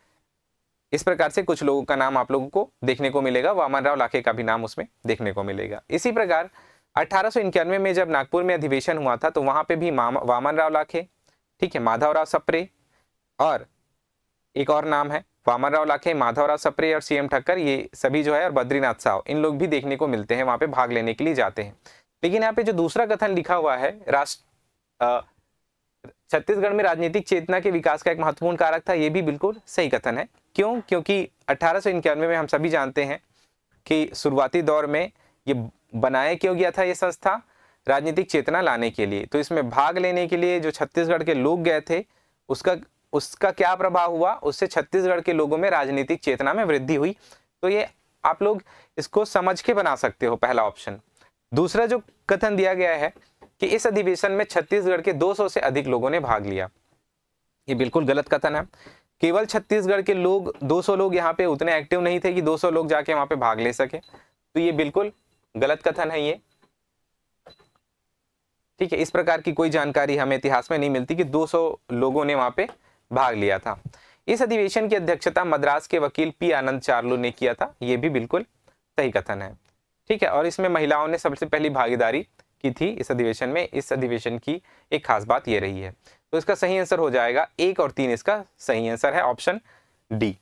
इस प्रकार से कुछ लोगों का नाम आप लोगों को देखने को मिलेगा वामन राव लाखे का भी नाम उसमें देखने को मिलेगा इसी प्रकार अठारह में जब नागपुर में अधिवेशन हुआ था तो वहाँ पे भी वामन राव लाखे ठीक है माधवराव सप्रे और एक और नाम है वामन राव लाखे माधवराव सप्रे और सीएम ठक्कर ये सभी जो है और बद्रीनाथ साहु इन लोग भी देखने को मिलते हैं वहाँ पे भाग लेने के लिए जाते हैं लेकिन यहाँ पे जो दूसरा कथन लिखा हुआ है राष्ट्र छत्तीसगढ़ में राजनीतिक चेतना के विकास का एक महत्वपूर्ण कारक था ये भी बिल्कुल सही कथन है क्यों क्योंकि अठारह में हम सभी जानते हैं कि शुरुआती दौर में ये बनाया क्यों गया था ये संस्था राजनीतिक चेतना लाने के लिए तो इसमें भाग लेने के लिए जो छत्तीसगढ़ के लोग गए थे उसका उसका क्या प्रभाव हुआ उससे छत्तीसगढ़ के लोगों में राजनीतिक चेतना में वृद्धि हुई तो ये आप लोग इसको समझ के बना सकते हो पहला ऑप्शन दूसरा जो कथन दिया गया है कि इस अधिवेशन में छत्तीसगढ़ के 200 से अधिक लोगों ने भाग लिया ये बिल्कुल गलत कथन है केवल छत्तीसगढ़ के लोग 200 लोग यहाँ पे उतने एक्टिव नहीं थे कि 200 लोग जाके वहाँ पे भाग ले सके तो ये बिल्कुल गलत कथन है ये ठीक है इस प्रकार की कोई जानकारी हमें इतिहास में नहीं मिलती कि 200 लोगों ने वहां पे भाग लिया था इस अधिवेशन की अध्यक्षता मद्रास के वकील पी आनंद चार्लू ने किया था ये भी बिल्कुल सही कथन है ठीक है और इसमें महिलाओं ने सबसे पहली भागीदारी की थी इस अधिवेशन में इस अधिवेशन की एक खास बात यह रही है तो इसका सही आंसर हो जाएगा एक और तीन इसका सही आंसर है ऑप्शन डी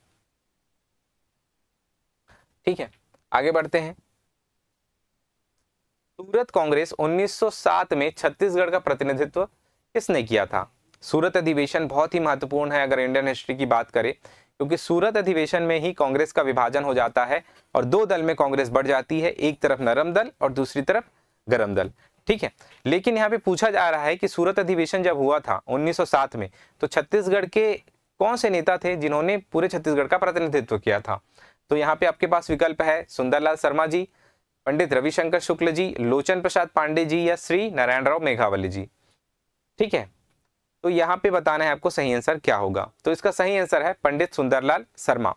ठीक है आगे बढ़ते हैं सूरत कांग्रेस 1907 में छत्तीसगढ़ का प्रतिनिधित्व किसने किया था सूरत अधिवेशन बहुत ही महत्वपूर्ण है अगर इंडियन हिस्ट्री की बात करें क्योंकि सूरत अधिवेशन में ही कांग्रेस का विभाजन हो जाता है और दो दल में कांग्रेस बढ़ जाती है एक तरफ नरम दल और दूसरी तरफ गरम दल ठीक है लेकिन यहाँ पे पूछा जा रहा है कि सूरत अधिवेशन जब हुआ था 1907 में तो छत्तीसगढ़ के कौन से नेता थे जिन्होंने पूरे छत्तीसगढ़ का प्रतिनिधित्व किया था तो यहाँ पे आपके पास विकल्प है सुंदरलाल शर्मा जी पंडित रविशंकर शुक्ल जी लोचन प्रसाद पांडे जी या श्री नारायण राव मेघावली जी ठीक है तो यहाँ पे बताना है आपको सही आंसर क्या होगा तो इसका सही आंसर है पंडित सुंदरलाल शर्मा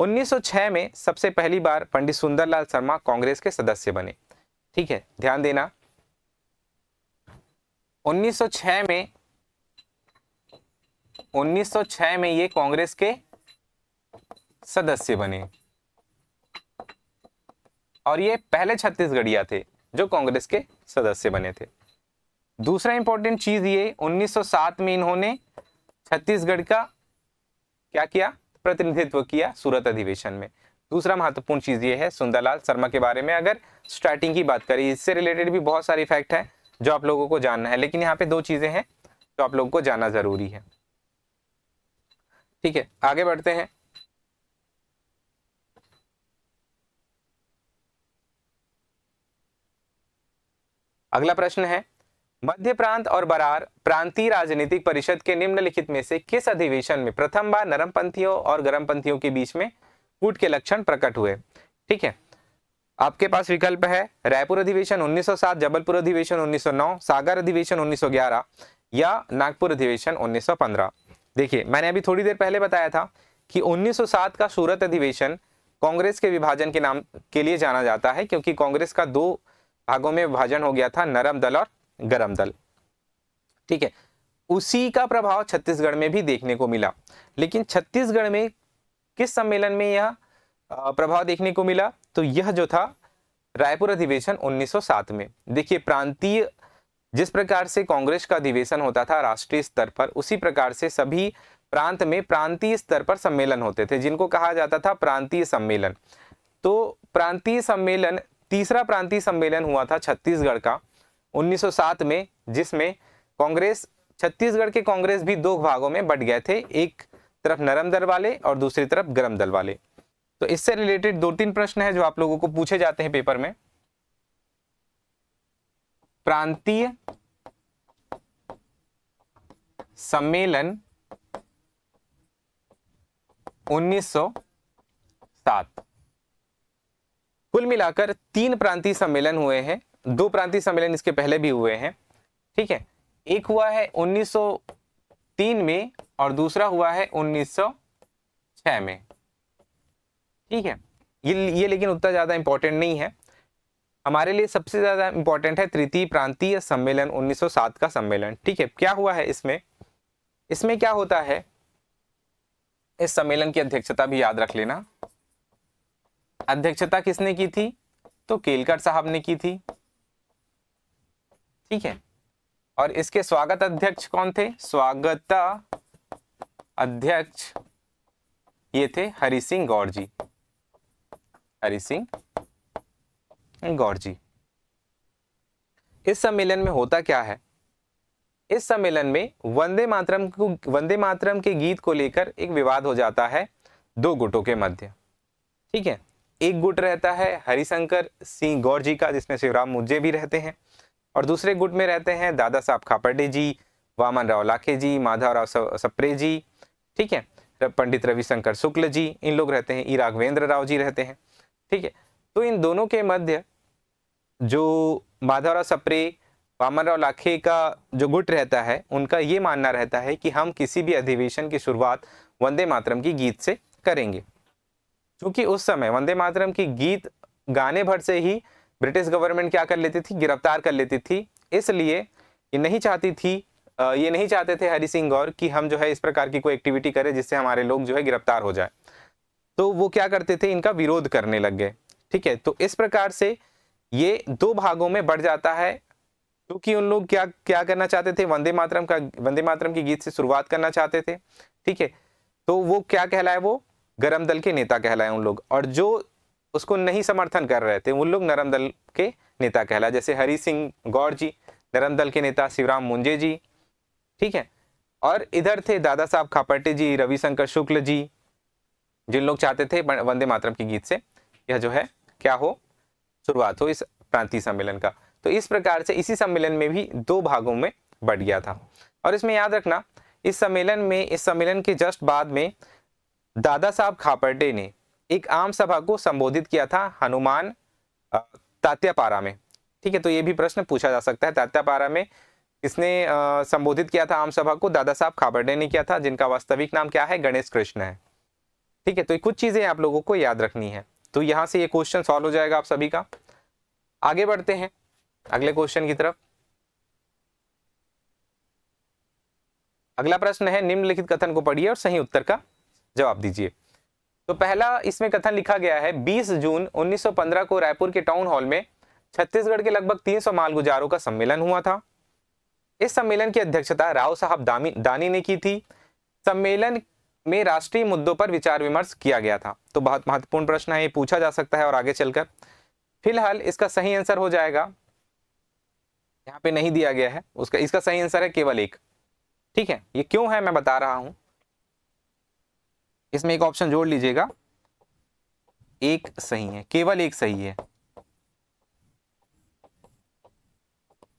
1906 में सबसे पहली बार पंडित सुंदरलाल शर्मा कांग्रेस के सदस्य बने ठीक है ध्यान देना 1906 में 1906 में ये कांग्रेस के सदस्य बने और ये पहले छत्तीसगढ़िया थे जो कांग्रेस के सदस्य बने थे दूसरा इंपॉर्टेंट चीज ये 1907 में इन्होंने छत्तीसगढ़ का क्या किया प्रतिनिधित्व किया सूरत अधिवेशन में दूसरा महत्वपूर्ण चीज ये है सुंदरलाल शर्मा के बारे में अगर स्टार्टिंग की बात करें इससे रिलेटेड भी बहुत सारी फैक्ट है जो आप लोगों को जानना है लेकिन यहाँ पे दो चीजें हैं जो आप लोगों को जानना जरूरी है ठीक है आगे बढ़ते हैं अगला प्रश्न है मध्य प्रांत और बरार प्रांतीय राजनीतिक परिषद के निम्नलिखित में से किस अधिवेशन में प्रथम बार नरमपंथियों और गर्मपंथियों के बीच में कूट के लक्षण प्रकट हुए ठीक है आपके पास विकल्प है रायपुर अधिवेशन 1907, जबलपुर अधिवेशन 1909, सागर अधिवेशन 1911 या नागपुर अधिवेशन 1915। देखिए मैंने अभी थोड़ी देर पहले बताया था कि 1907 का सूरत अधिवेशन कांग्रेस के विभाजन के नाम के लिए जाना जाता है क्योंकि कांग्रेस का दो भागों में विभाजन हो गया था नरम दल और गरम दल ठीक है उसी का प्रभाव छत्तीसगढ़ में भी देखने को मिला लेकिन छत्तीसगढ़ में किस सम्मेलन में यह प्रभाव देखने को मिला तो यह जो था रायपुर अधिवेशन 1907 में देखिए प्रांतीय जिस प्रकार से कांग्रेस का अधिवेशन होता था राष्ट्रीय स्तर पर उसी प्रकार से सभी प्रांत में प्रांतीय स्तर पर सम्मेलन होते थे जिनको कहा जाता था प्रांतीय सम्मेलन तो प्रांतीय सम्मेलन तीसरा प्रांतीय सम्मेलन हुआ था छत्तीसगढ़ का 1907 में जिसमें कांग्रेस छत्तीसगढ़ के कांग्रेस भी दो भागों में बट गए थे एक तरफ नरम दल वाले और दूसरी तरफ गर्म दल वाले तो इससे रिलेटेड दो तीन प्रश्न है जो आप लोगों को पूछे जाते हैं पेपर में प्रांतीय सम्मेलन 1907 कुल मिलाकर तीन प्रांतीय सम्मेलन हुए हैं दो प्रांतीय सम्मेलन इसके पहले भी हुए हैं ठीक है एक हुआ है 1903 में और दूसरा हुआ है 1906 में ठीक है ये ये लेकिन उतना ज़्यादा इंपॉर्टेंट नहीं है हमारे लिए सबसे ज़्यादा इंपॉर्टेंट है तृतीय प्रांतीय सम्मेलन 1907 का सम्मेलन ठीक है क्या हुआ है इसमें इसमें क्या होता है इस सम्मेलन की अध्यक्षता भी याद रख लेना अध्यक्षता किसने की थी तो केलकर साहब ने की थी ठीक है और इसके स्वागत अध्यक्ष कौन थे स्वागत अध्यक्ष ये थे हरि सिंह गौर जी हरि सिंह गौर जी इस सम्मेलन में होता क्या है इस सम्मेलन में वंदे मातरम को वंदे मातरम के गीत को लेकर एक विवाद हो जाता है दो गुटों के मध्य ठीक है एक गुट रहता है हरिशंकर सिंह गौर जी का जिसमें शिवराम मुज्जे भी रहते हैं और दूसरे गुट में रहते हैं दादा साहब खापडे जी वामन राव लाखे जी माधव राव सप्रे जी ठीक है पंडित रविशंकर शुक्ल जी इन लोग रहते हैं ई राघवेंद्र राव जी रहते हैं ठीक है तो इन दोनों के मध्य जो माधवराव सप्रे वामन राव लाखे का जो गुट रहता है उनका ये मानना रहता है कि हम किसी भी अधिवेशन की शुरुआत वंदे मातरम की गीत से करेंगे क्योंकि उस समय वंदे मातरम की गीत गाने भर से ही ब्रिटिश गवर्नमेंट क्या कर लेती थी गिरफ्तार कर लेती थी इसलिए ये नहीं चाहती थी ये नहीं चाहते थे हरी सिंह गौर कि हम जो है इस प्रकार की कोई एक्टिविटी करें जिससे हमारे लोग जो है गिरफ्तार हो जाए तो वो क्या करते थे इनका विरोध करने लग गए ठीक है तो इस प्रकार से ये दो भागों में बढ़ जाता है क्योंकि उन लोग क्या क्या करना चाहते थे वंदे मातरम का वंदे मातरम के गीत से शुरुआत करना चाहते थे ठीक है तो वो क्या कहलाए वो गरम दल के नेता कहलाए उन लोग और जो उसको नहीं समर्थन कर रहे थे उन लोग नरम दल के नेता कहलाए जैसे हरी सिंह गौर जी नरम दल के नेता शिवराम मुंजे जी ठीक है और इधर थे दादा साहब खापटे जी रविशंकर शुक्ल जी जिन लोग चाहते थे वंदे मातरम के गीत से यह जो है क्या हो शुरुआत हो इस प्रांतीय सम्मेलन का तो इस प्रकार से इसी सम्मेलन में भी दो भागों में बढ़ गया था और इसमें याद रखना इस सम्मेलन में इस सम्मेलन के जस्ट बाद में दादा साहब खापरडे ने एक आम सभा को संबोधित किया था हनुमान तात्यापारा में ठीक है तो ये भी प्रश्न पूछा जा सकता है तात्यापारा में इसने संबोधित किया था आम सभा को दादा साहब खापरडे ने किया था जिनका वास्तविक नाम क्या है गणेश कृष्ण है ठीक है तो कुछ चीज़ें आप लोगों को याद रखनी है तो यहाँ से ये क्वेश्चन सॉल्व हो जाएगा आप सभी का आगे बढ़ते हैं अगले क्वेश्चन की तरफ अगला प्रश्न है निम्नलिखित कथन को पढ़िए और सही उत्तर का जवाब दीजिए तो पहला इसमें कथन लिखा गया है 20 जून 1915 को रायपुर के टाउन हॉल में छत्तीसगढ़ के लगभग 300 मालगुजारों का सम्मेलन हुआ था इस सम्मेलन की अध्यक्षता राव साहब दानी ने की थी सम्मेलन में राष्ट्रीय मुद्दों पर विचार विमर्श किया गया था तो बहुत महत्वपूर्ण प्रश्न है ये पूछा जा सकता है और आगे चलकर फिलहाल इसका सही आंसर हो जाएगा यहाँ पे नहीं दिया गया है उसका इसका सही आंसर है केवल एक ठीक है ये क्यों है मैं बता रहा हूँ इसमें एक ऑप्शन जोड़ लीजिएगा एक सही है केवल एक सही है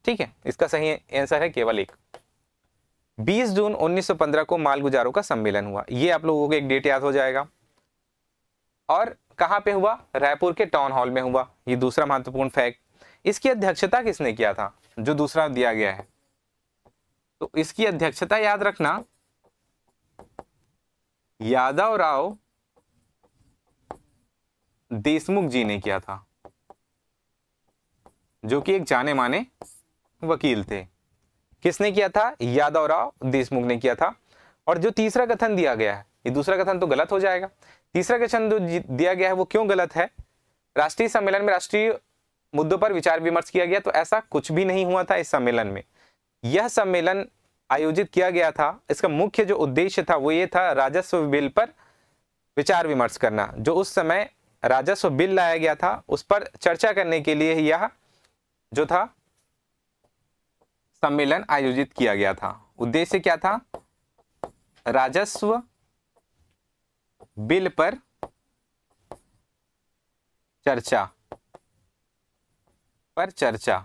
ठीक है इसका सही आंसर है केवल एक 20 जून 1915 को मालगुजारों का सम्मेलन हुआ ये आप लोगों को एक डेट याद हो जाएगा और कहां पे हुआ रायपुर के टाउन हॉल में हुआ ये दूसरा महत्वपूर्ण फैक्ट इसकी अध्यक्षता किसने किया था जो दूसरा दिया गया है तो इसकी अध्यक्षता याद रखना यादव राव देशमुख जी ने किया था जो कि एक जाने माने वकील थे किसने किया था यादव राव देशमुख ने किया था और जो तीसरा कथन दिया गया है ये दूसरा कथन तो गलत हो जाएगा तीसरा कथन जो दिया गया है वो क्यों गलत है राष्ट्रीय सम्मेलन में राष्ट्रीय मुद्दों पर विचार विमर्श किया गया तो ऐसा कुछ भी नहीं हुआ था इस सम्मेलन में यह सम्मेलन आयोजित किया गया था इसका मुख्य जो उद्देश्य था वो ये था राजस्व बिल पर विचार विमर्श करना जो उस समय राजस्व बिल लाया गया था उस पर चर्चा करने के लिए यह जो था सम्मेलन आयोजित किया गया था उद्देश्य क्या था राजस्व बिल पर चर्चा पर चर्चा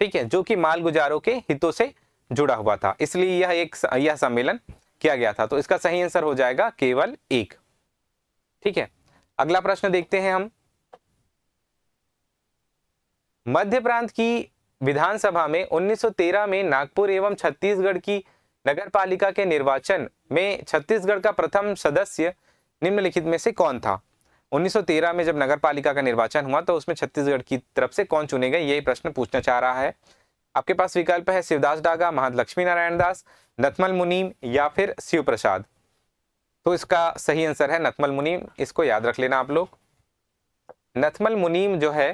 ठीक है जो कि माल गुजारों के हितों से जुड़ा हुआ था इसलिए यह एक यह सम्मेलन किया गया था तो इसका सही आंसर हो जाएगा केवल एक ठीक है अगला प्रश्न देखते हैं हम मध्य प्रांत की विधानसभा में 1913 में नागपुर एवं छत्तीसगढ़ की नगर पालिका के निर्वाचन में छत्तीसगढ़ का प्रथम सदस्य निम्नलिखित में से कौन था 1913 में जब नगर पालिका का निर्वाचन हुआ तो उसमें छत्तीसगढ़ की तरफ से कौन चुने गए यही प्रश्न पूछना चाह रहा है आपके पास विकल्प है शिवदास डागा महंत लक्ष्मी नारायण दास नथमल मुनीम या फिर शिव प्रसाद तो इसका सही आंसर है नथमल मुनीम इसको याद रख लेना आप लोग नथमल मुनीम जो है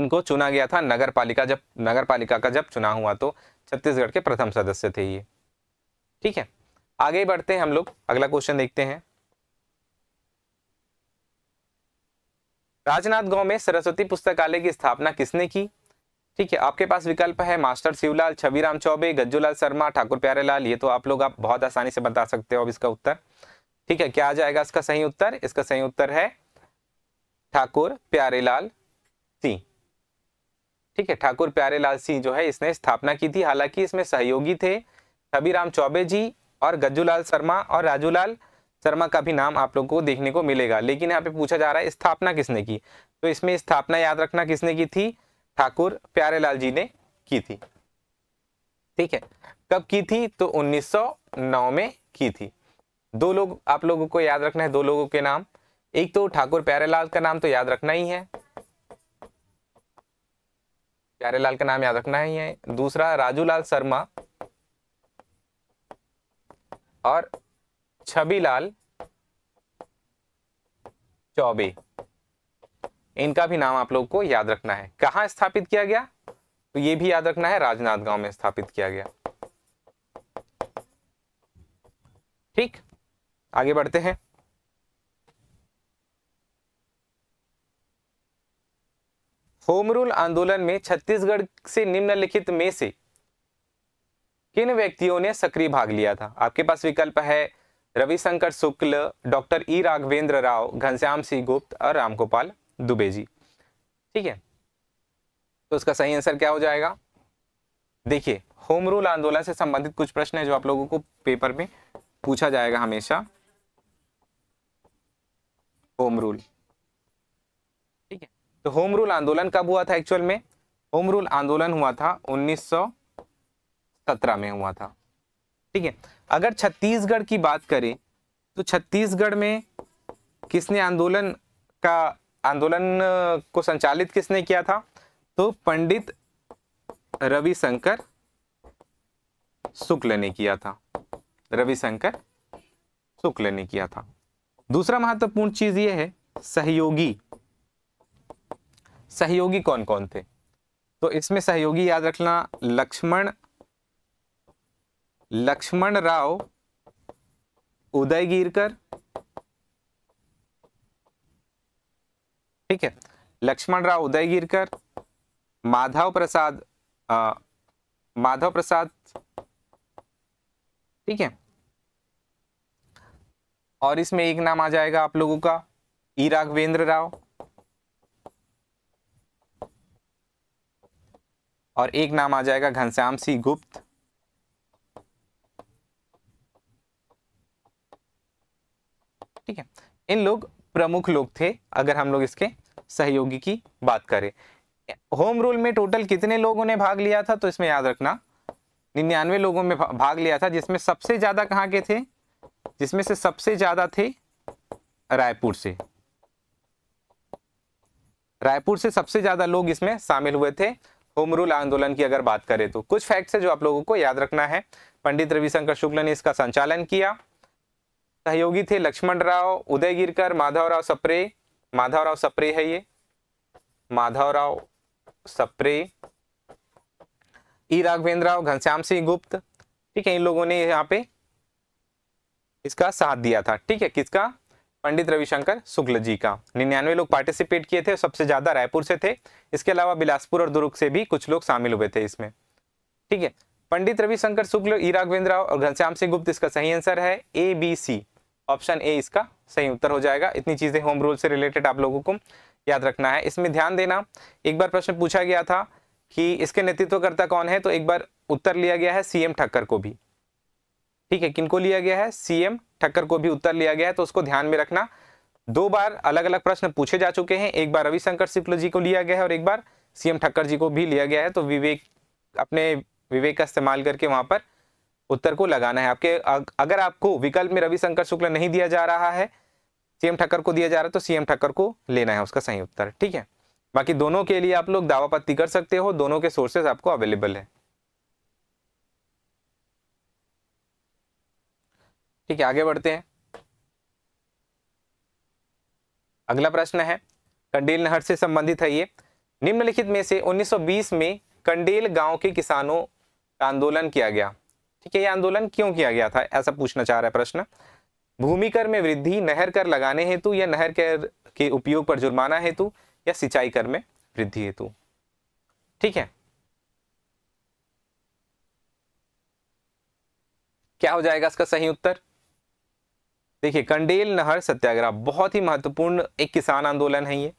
इनको चुना गया था नगर पालिका जब नगर पालिका का जब चुना हुआ तो छत्तीसगढ़ के प्रथम सदस्य थे ये ठीक है आगे बढ़ते हैं हम लोग अगला क्वेश्चन देखते हैं राजनाथ गांव में सरस्वती पुस्तकालय की स्थापना किसने की ठीक है आपके पास विकल्प है मास्टर शिवलाल छविराम चौबे गज्जूलाल शर्मा ठाकुर प्यारेलाल ये तो आप लोग आप बहुत आसानी से बता सकते हो अब इसका उत्तर ठीक है क्या आ जाएगा इसका सही उत्तर इसका सही उत्तर है ठाकुर प्यारेलाल सिंह ठीक है ठाकुर प्यारेलाल सिंह जो है इसने स्थापना की थी हालांकि इसमें सहयोगी थे छबीराम चौबे जी और गज्जूलाल शर्मा और राजूलाल शर्मा का भी नाम आप लोग को देखने को मिलेगा लेकिन यहाँ पे पूछा जा रहा है स्थापना किसने की तो इसमें स्थापना याद रखना किसने की थी ठाकुर प्यारेलाल जी ने की थी ठीक है कब की थी तो 1909 में की थी दो लोग आप लोगों को याद रखना है दो लोगों के नाम एक तो ठाकुर प्यारेलाल का नाम तो याद रखना ही है प्यारेलाल का नाम याद रखना ही है दूसरा राजूलाल शर्मा और छबीलाल चौबे इनका भी नाम आप लोग को याद रखना है कहां स्थापित किया गया तो ये भी याद रखना है राजनांदगांव में स्थापित किया गया ठीक आगे बढ़ते हैं होम रूल आंदोलन में छत्तीसगढ़ से निम्नलिखित में से किन व्यक्तियों ने सक्रिय भाग लिया था आपके पास विकल्प है रविशंकर शुक्ल डॉक्टर ई राघवेंद्र राव घनश्याम सिंह गुप्त और रामगोपाल दुबे जी ठीक है तो उसका सही आंसर क्या हो जाएगा देखिए होम रूल आंदोलन से संबंधित कुछ प्रश्न है जो आप लोगों को पेपर में पूछा जाएगा हमेशा होम रूल ठीक है तो होम रूल आंदोलन कब हुआ था एक्चुअल में होम रूल आंदोलन हुआ था 1917 में हुआ था ठीक है अगर छत्तीसगढ़ की बात करें तो छत्तीसगढ़ में किसने आंदोलन का आंदोलन को संचालित किसने किया था तो पंडित रविशंकर शुक्ल ने किया था रविशंकर शुक्ल ने किया था दूसरा महत्वपूर्ण चीज यह है सहयोगी सहयोगी कौन कौन थे तो इसमें सहयोगी याद रखना लक्ष्मण लक्ष्मण राव उदय गिरकर ठीक है लक्ष्मण राव उदय गिरकर माधव प्रसाद आ, माधव प्रसाद ठीक है और इसमें एक नाम आ जाएगा आप लोगों का ई राघवेंद्र राव और एक नाम आ जाएगा घनश्याम सिंह गुप्त ठीक है इन लोग प्रमुख लोग थे अगर हम लोग इसके सहयोगी की बात करें होम रूल में टोटल कितने लोगों ने भाग लिया था तो इसमें याद रखना निन्यानवे लोगों में भाग लिया था जिसमें सबसे ज़्यादा कहाँ के थे जिसमें से सबसे ज़्यादा थे रायपुर से रायपुर से सबसे ज़्यादा लोग इसमें शामिल हुए थे होम रूल आंदोलन की अगर बात करें तो कुछ फैक्ट्स है जो आप लोगों को याद रखना है पंडित रविशंकर शुक्ल ने इसका संचालन किया सहयोगी थे लक्ष्मण राव उदय गिरकर माधवराव सप्रे माधवराव सप्रे है ये माधवराव सप्रे ई राघवेंद्र राव घनश्याम सिंह गुप्त ठीक है इन लोगों ने यहाँ पे इसका साथ दिया था ठीक है किसका पंडित रविशंकर शुक्ल जी का निन्यानवे लोग पार्टिसिपेट किए थे सबसे ज्यादा रायपुर से थे इसके अलावा बिलासपुर और दुर्ग से भी कुछ लोग शामिल हुए थे इसमें ठीक है पंडित रविशंकर शुक्ल ई राघवेंद्र राव और घनश्याम सिंह गुप्त इसका सही आंसर है A B C option A इसका सही उत्तर हो जाएगा इतनी चीज़ें होम रूल से रिलेटेड आप लोगों को याद रखना है इसमें ध्यान देना एक बार प्रश्न पूछा गया था कि इसके नेतृत्वकर्ता कौन है तो एक बार उत्तर लिया गया है सीएम ठक्कर को भी ठीक है किनको लिया गया है सीएम ठक्कर को भी उत्तर लिया गया है तो उसको ध्यान में रखना दो बार अलग अलग प्रश्न पूछे जा चुके हैं एक बार रविशंकर शुक्ल जी को लिया गया है और एक बार सीएम ठक्कर जी को भी लिया गया है तो विवेक अपने विवेक का इस्तेमाल करके वहां पर उत्तर को लगाना है आपके अगर आपको विकल्प में रविशंकर शुक्ल नहीं दिया जा रहा है सीएम ठक्कर को दिया जा रहा है तो सीएम ठक्कर को लेना है उसका सही उत्तर ठीक है बाकी दोनों के लिए आप लोग दावापत्ती कर सकते हो दोनों के सोर्सेस आपको अवेलेबल है ठीक है आगे बढ़ते हैं अगला प्रश्न है कंडेल नहर से संबंधित है ये निम्नलिखित में से 1920 में कंडेल गांव के किसानों का आंदोलन किया गया ठीक है ये आंदोलन क्यों किया गया था ऐसा पूछना चाह रहा है प्रश्न भूमि कर में वृद्धि नहर कर लगाने हेतु या नहर कर के उपयोग पर जुर्माना हेतु या सिंचाई कर में वृद्धि हेतु ठीक है क्या हो जाएगा इसका सही उत्तर देखिए कंडेल नहर सत्याग्रह बहुत ही महत्वपूर्ण एक किसान आंदोलन है ये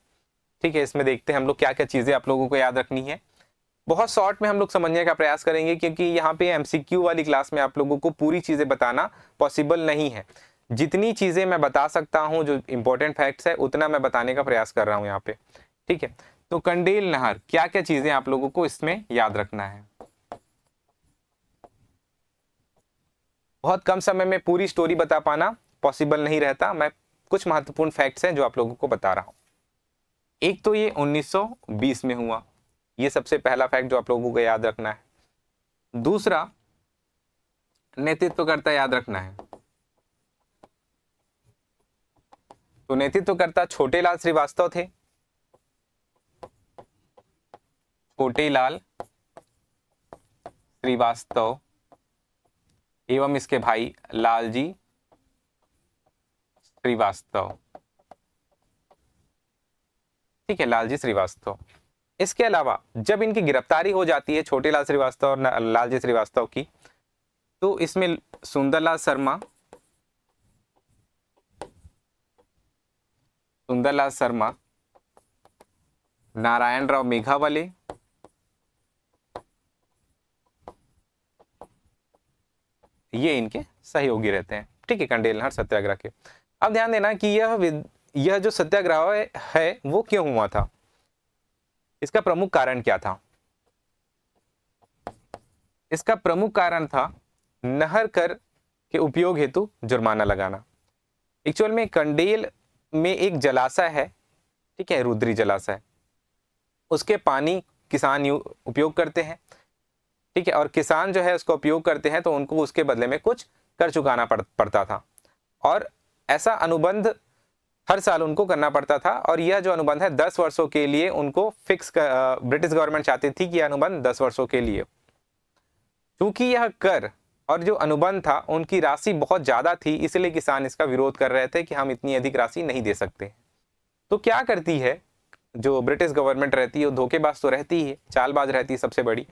ठीक है इसमें देखते हैं हम लोग क्या क्या चीज़ें आप लोगों को याद रखनी है बहुत शॉर्ट में हम लोग समझने का प्रयास करेंगे क्योंकि यहाँ पे एम वाली क्लास में आप लोगों को पूरी चीज़ें बताना पॉसिबल नहीं है जितनी चीज़ें मैं बता सकता हूँ जो इम्पोर्टेंट फैक्ट्स है उतना मैं बताने का प्रयास कर रहा हूँ यहाँ पे ठीक है तो कंडेल नहर क्या क्या चीज़ें आप लोगों को इसमें याद रखना है बहुत कम समय में पूरी स्टोरी बता पाना पॉसिबल नहीं रहता मैं कुछ महत्वपूर्ण फैक्ट्स हैं जो आप लोगों को बता रहा हूँ एक तो ये 1920 में हुआ ये सबसे पहला फैक्ट जो आप लोगों को याद रखना है दूसरा नेतृत्वकर्ता याद रखना है तो नेतृत्वकर्ता छोटेलाल श्रीवास्तव थे लाल श्रीवास्तव एवं इसके भाई लालजी श्रीवास्तव ठीक है लालजी श्रीवास्तव इसके अलावा जब इनकी गिरफ्तारी हो जाती है छोटे लाल श्रीवास्तव और लालजी श्रीवास्तव की तो इसमें सुंदरलाल शर्मा सुंदरलाल शर्मा नारायण राव मेघावाले ये इनके सहयोगी रहते हैं ठीक है कंडेलनार सत्याग्रह के अब ध्यान देना कि यह यह जो सत्याग्रह है वो क्यों हुआ था इसका प्रमुख कारण क्या था इसका प्रमुख कारण था नहर कर के उपयोग हेतु जुर्माना लगाना एक्चुअल में कंडेल में एक जलाशय है ठीक है रुद्री जलाशय उसके पानी किसान उपयोग करते हैं ठीक है और किसान जो है उसका उपयोग करते हैं तो उनको उसके बदले में कुछ कर चुकाना पड़ पड़ता था और ऐसा अनुबंध हर साल उनको करना पड़ता था और यह जो अनुबंध है दस वर्षों के लिए उनको फिक्स ब्रिटिश गवर्नमेंट चाहती थी कि यह अनुबंध दस वर्षों के लिए क्योंकि यह कर और जो अनुबंध था उनकी राशि बहुत ज़्यादा थी इसलिए किसान इसका विरोध कर रहे थे कि हम इतनी अधिक राशि नहीं दे सकते तो क्या करती है जो ब्रिटिश गवर्नमेंट रहती है धोखेबाज तो रहती है चालबाज रहती है सबसे बड़ी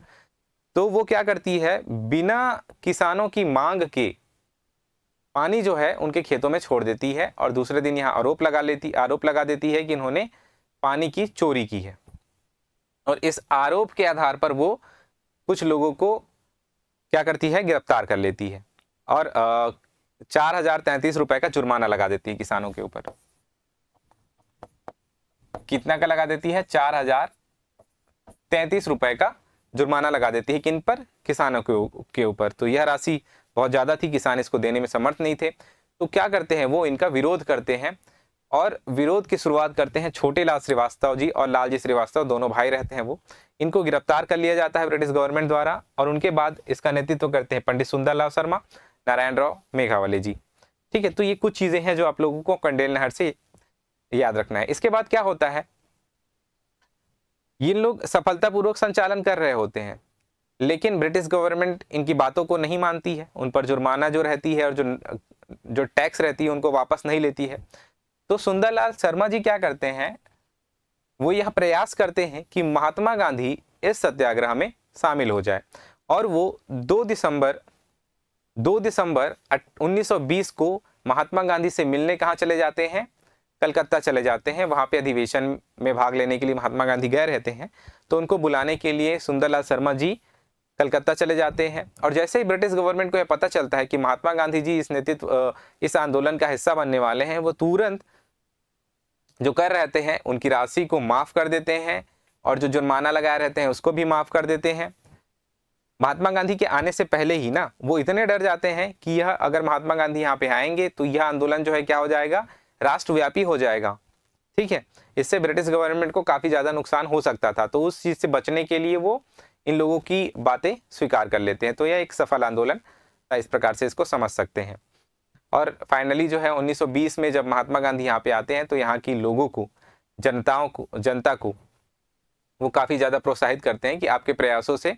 तो वो क्या करती है बिना किसानों की मांग के पानी जो है उनके खेतों में छोड़ देती है और दूसरे दिन यहाँ आरोप लगा लेती आरोप लगा देती है कि इन्होंने पानी की चोरी की है और इस आरोप के आधार पर वो कुछ लोगों को क्या करती है गिरफ्तार कर लेती है और चार हजार तैंतीस रुपए का जुर्माना लगा देती है किसानों के ऊपर कितना का लगा देती है चार हजार तैंतीस रुपए का जुर्माना लगा देती है किन पर किसानों के ऊपर तो यह राशि बहुत ज़्यादा थी किसान इसको देने में समर्थ नहीं थे तो क्या करते हैं वो इनका विरोध करते हैं और विरोध की शुरुआत करते हैं छोटे लाल श्रीवास्तव जी और लालजी श्रीवास्तव दोनों भाई रहते हैं वो इनको गिरफ्तार कर लिया जाता है ब्रिटिश गवर्नमेंट द्वारा और उनके बाद इसका नेतृत्व करते हैं पंडित सुंदरलाल शर्मा नारायण राव मेघावाले जी ठीक है तो ये कुछ चीज़ें हैं जो आप लोगों को कंडेल नहर से याद रखना है इसके बाद क्या होता है ये लोग सफलतापूर्वक संचालन कर रहे होते हैं लेकिन ब्रिटिश गवर्नमेंट इनकी बातों को नहीं मानती है उन पर जुर्माना जो रहती है और जो जो टैक्स रहती है उनको वापस नहीं लेती है तो सुंदरलाल शर्मा जी क्या करते हैं वो यह प्रयास करते हैं कि महात्मा गांधी इस सत्याग्रह में शामिल हो जाए और वो 2 दिसंबर 2 दिसंबर 1920 को महात्मा गांधी से मिलने कहाँ चले जाते हैं कलकत्ता चले जाते हैं वहाँ पे अधिवेशन में भाग लेने के लिए महात्मा गांधी गए रहते हैं तो उनको बुलाने के लिए सुंदरलाल शर्मा जी कलकत्ता चले जाते हैं और जैसे ही ब्रिटिश गवर्नमेंट को यह पता चलता है कि महात्मा गांधी जी इस नेतृत्व इस आंदोलन का हिस्सा बनने वाले हैं वो तुरंत जो कर रहते हैं उनकी राशि को माफ़ कर देते हैं और जो जुर्माना लगाए रहते हैं उसको भी माफ़ कर देते हैं महात्मा गांधी के आने से पहले ही ना वो इतने डर जाते हैं कि यह अगर महात्मा गांधी यहाँ पे आएंगे तो यह आंदोलन जो है क्या हो जाएगा राष्ट्रव्यापी हो जाएगा ठीक है इससे ब्रिटिश गवर्नमेंट को काफ़ी ज़्यादा नुकसान हो सकता था तो उस चीज़ से बचने के लिए वो इन लोगों की बातें स्वीकार कर लेते हैं तो यह एक सफल आंदोलन इस प्रकार से इसको समझ सकते हैं और फाइनली जो है 1920 में जब महात्मा गांधी यहाँ पे आते हैं तो यहाँ की लोगों को जनताओं को जनता को वो काफ़ी ज़्यादा प्रोत्साहित करते हैं कि आपके प्रयासों से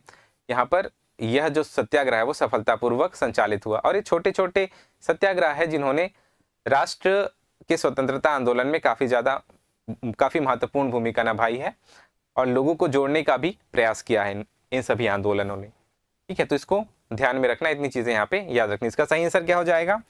यहाँ पर यह जो सत्याग्रह है वो सफलतापूर्वक संचालित हुआ और ये छोटे छोटे सत्याग्रह है जिन्होंने राष्ट्र के स्वतंत्रता आंदोलन में काफ़ी ज़्यादा काफ़ी महत्वपूर्ण भूमिका निभाई है और लोगों को जोड़ने का भी प्रयास किया है इन सभी आंदोलनों ने ठीक है तो इसको ध्यान में रखना इतनी चीज़ें यहाँ पे याद रखनी इसका सही आंसर क्या हो जाएगा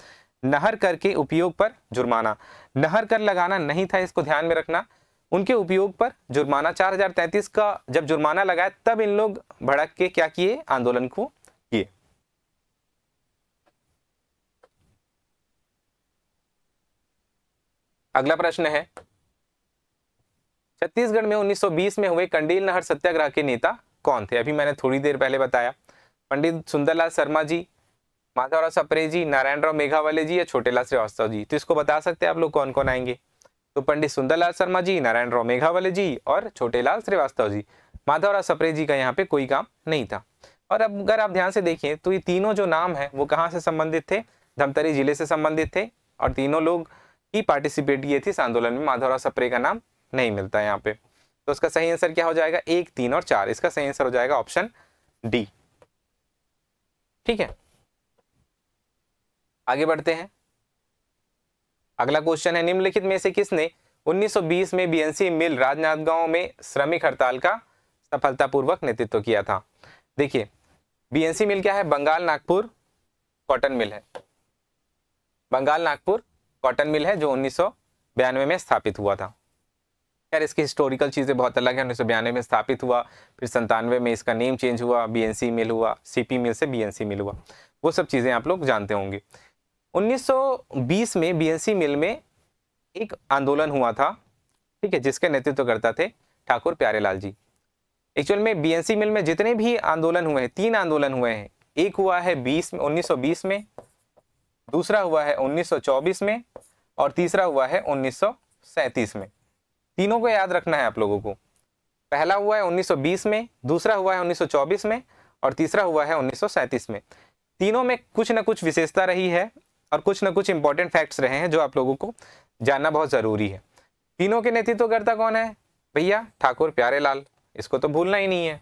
नहर कर के उपयोग पर जुर्माना नहर कर लगाना नहीं था इसको ध्यान में रखना उनके उपयोग पर जुर्माना 4033 का जब जुर्माना लगाया तब इन लोग भड़क के क्या किए आंदोलन को किए अगला प्रश्न है छत्तीसगढ़ में 1920 में हुए कंडील नहर सत्याग्रह के नेता कौन थे अभी मैंने थोड़ी देर पहले बताया पंडित सुंदरलाल शर्मा जी माधवराव सपरे जी नारायण राव मेघावाले जी या छोटेलाल श्रीवास्तव जी तो इसको बता सकते हैं आप लोग कौन कौन आएंगे तो पंडित सुंदरलाल शर्मा जी नारायण राव मेघावाले जी और छोटेलाल श्रीवास्तव जी माधवराव सपरे जी का यहाँ पे कोई काम नहीं था और अब अगर आप ध्यान से देखिए तो ये तीनों जो नाम है वो कहाँ से संबंधित थे धमतरी जिले से संबंधित थे और तीनों लोग ही पार्टिसिपेट किए थे इस आंदोलन में माधवराव सप्रे का नाम नहीं मिलता है यहाँ पे तो उसका सही आंसर क्या हो जाएगा एक तीन और चार इसका सही आंसर हो जाएगा ऑप्शन डी ठीक है आगे बढ़ते हैं अगला क्वेश्चन है निम्नलिखित में से किसने 1920 में बीएनसी मिल राजनांदगांव में श्रमिक हड़ताल का सफलतापूर्वक नेतृत्व किया था देखिए बीएनसी मिल क्या है बंगाल नागपुर कॉटन मिल है बंगाल नागपुर कॉटन मिल है जो उन्नीस में स्थापित हुआ था खैर इसकी हिस्टोरिकल चीज़ें बहुत अलग है उन्नीस सौ में स्थापित हुआ फिर संतानवे में इसका नेम चेंज हुआ बीएनसी मिल हुआ सीपी मिल से बीएनसी मिल हुआ वो सब चीज़ें आप लोग जानते होंगे 1920 में बीएनसी मिल में एक आंदोलन हुआ था ठीक है जिसके नेतृत्व करता थे ठाकुर प्यारेलाल जी एक्चुअल में सी मिल में जितने भी आंदोलन हुए हैं तीन आंदोलन हुए हैं एक हुआ है बीस में उन्नीस में दूसरा हुआ है चौबीस में और तीसरा हुआ है उन्नीस में तीनों को याद रखना है आप लोगों को पहला हुआ है 1920 में दूसरा हुआ है 1924 में और तीसरा हुआ है 1937 में तीनों में कुछ ना कुछ विशेषता रही है और कुछ ना कुछ इंपॉर्टेंट फैक्ट्स रहे हैं जो आप लोगों को जानना बहुत ज़रूरी है तीनों के नेतृत्वकर्ता कौन है भैया ठाकुर प्यारेलाल इसको तो भूलना ही नहीं है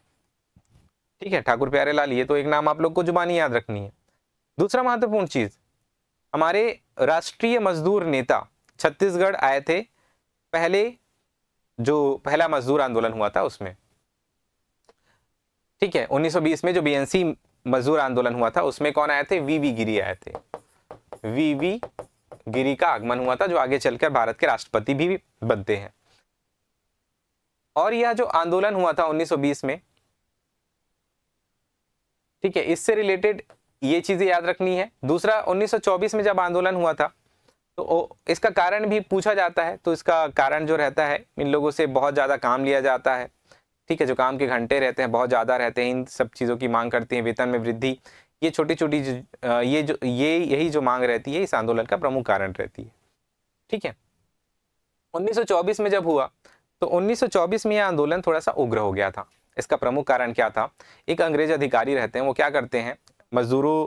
ठीक है ठाकुर प्यारेलाल ये तो एक नाम आप लोग को जुबानी याद रखनी है दूसरा महत्वपूर्ण चीज़ हमारे राष्ट्रीय मजदूर नेता छत्तीसगढ़ आए थे पहले जो पहला मजदूर आंदोलन हुआ था उसमें ठीक है 1920 में जो बीएनसी मजदूर आंदोलन हुआ था उसमें कौन आए थे वीवी गिरी आए थे वीवी गिरी का आगमन हुआ था जो आगे चलकर भारत के राष्ट्रपति भी बनते हैं और यह जो आंदोलन हुआ था 1920 में ठीक है इससे रिलेटेड ये चीजें याद रखनी है दूसरा 1924 में जब आंदोलन हुआ था तो इसका कारण भी पूछा जाता है तो इसका कारण जो रहता है इन लोगों से बहुत ज़्यादा काम लिया जाता है ठीक है जो काम के घंटे रहते हैं बहुत ज़्यादा रहते हैं इन सब चीज़ों की मांग करती हैं वेतन में वृद्धि ये छोटी छोटी ये जो ये यही जो मांग रहती है इस आंदोलन का प्रमुख कारण रहती है ठीक है 1924 में जब हुआ तो 1924 में यह आंदोलन थोड़ा सा उग्र हो गया था इसका प्रमुख कारण क्या था एक अंग्रेज अधिकारी रहते हैं वो क्या करते हैं मजदूरों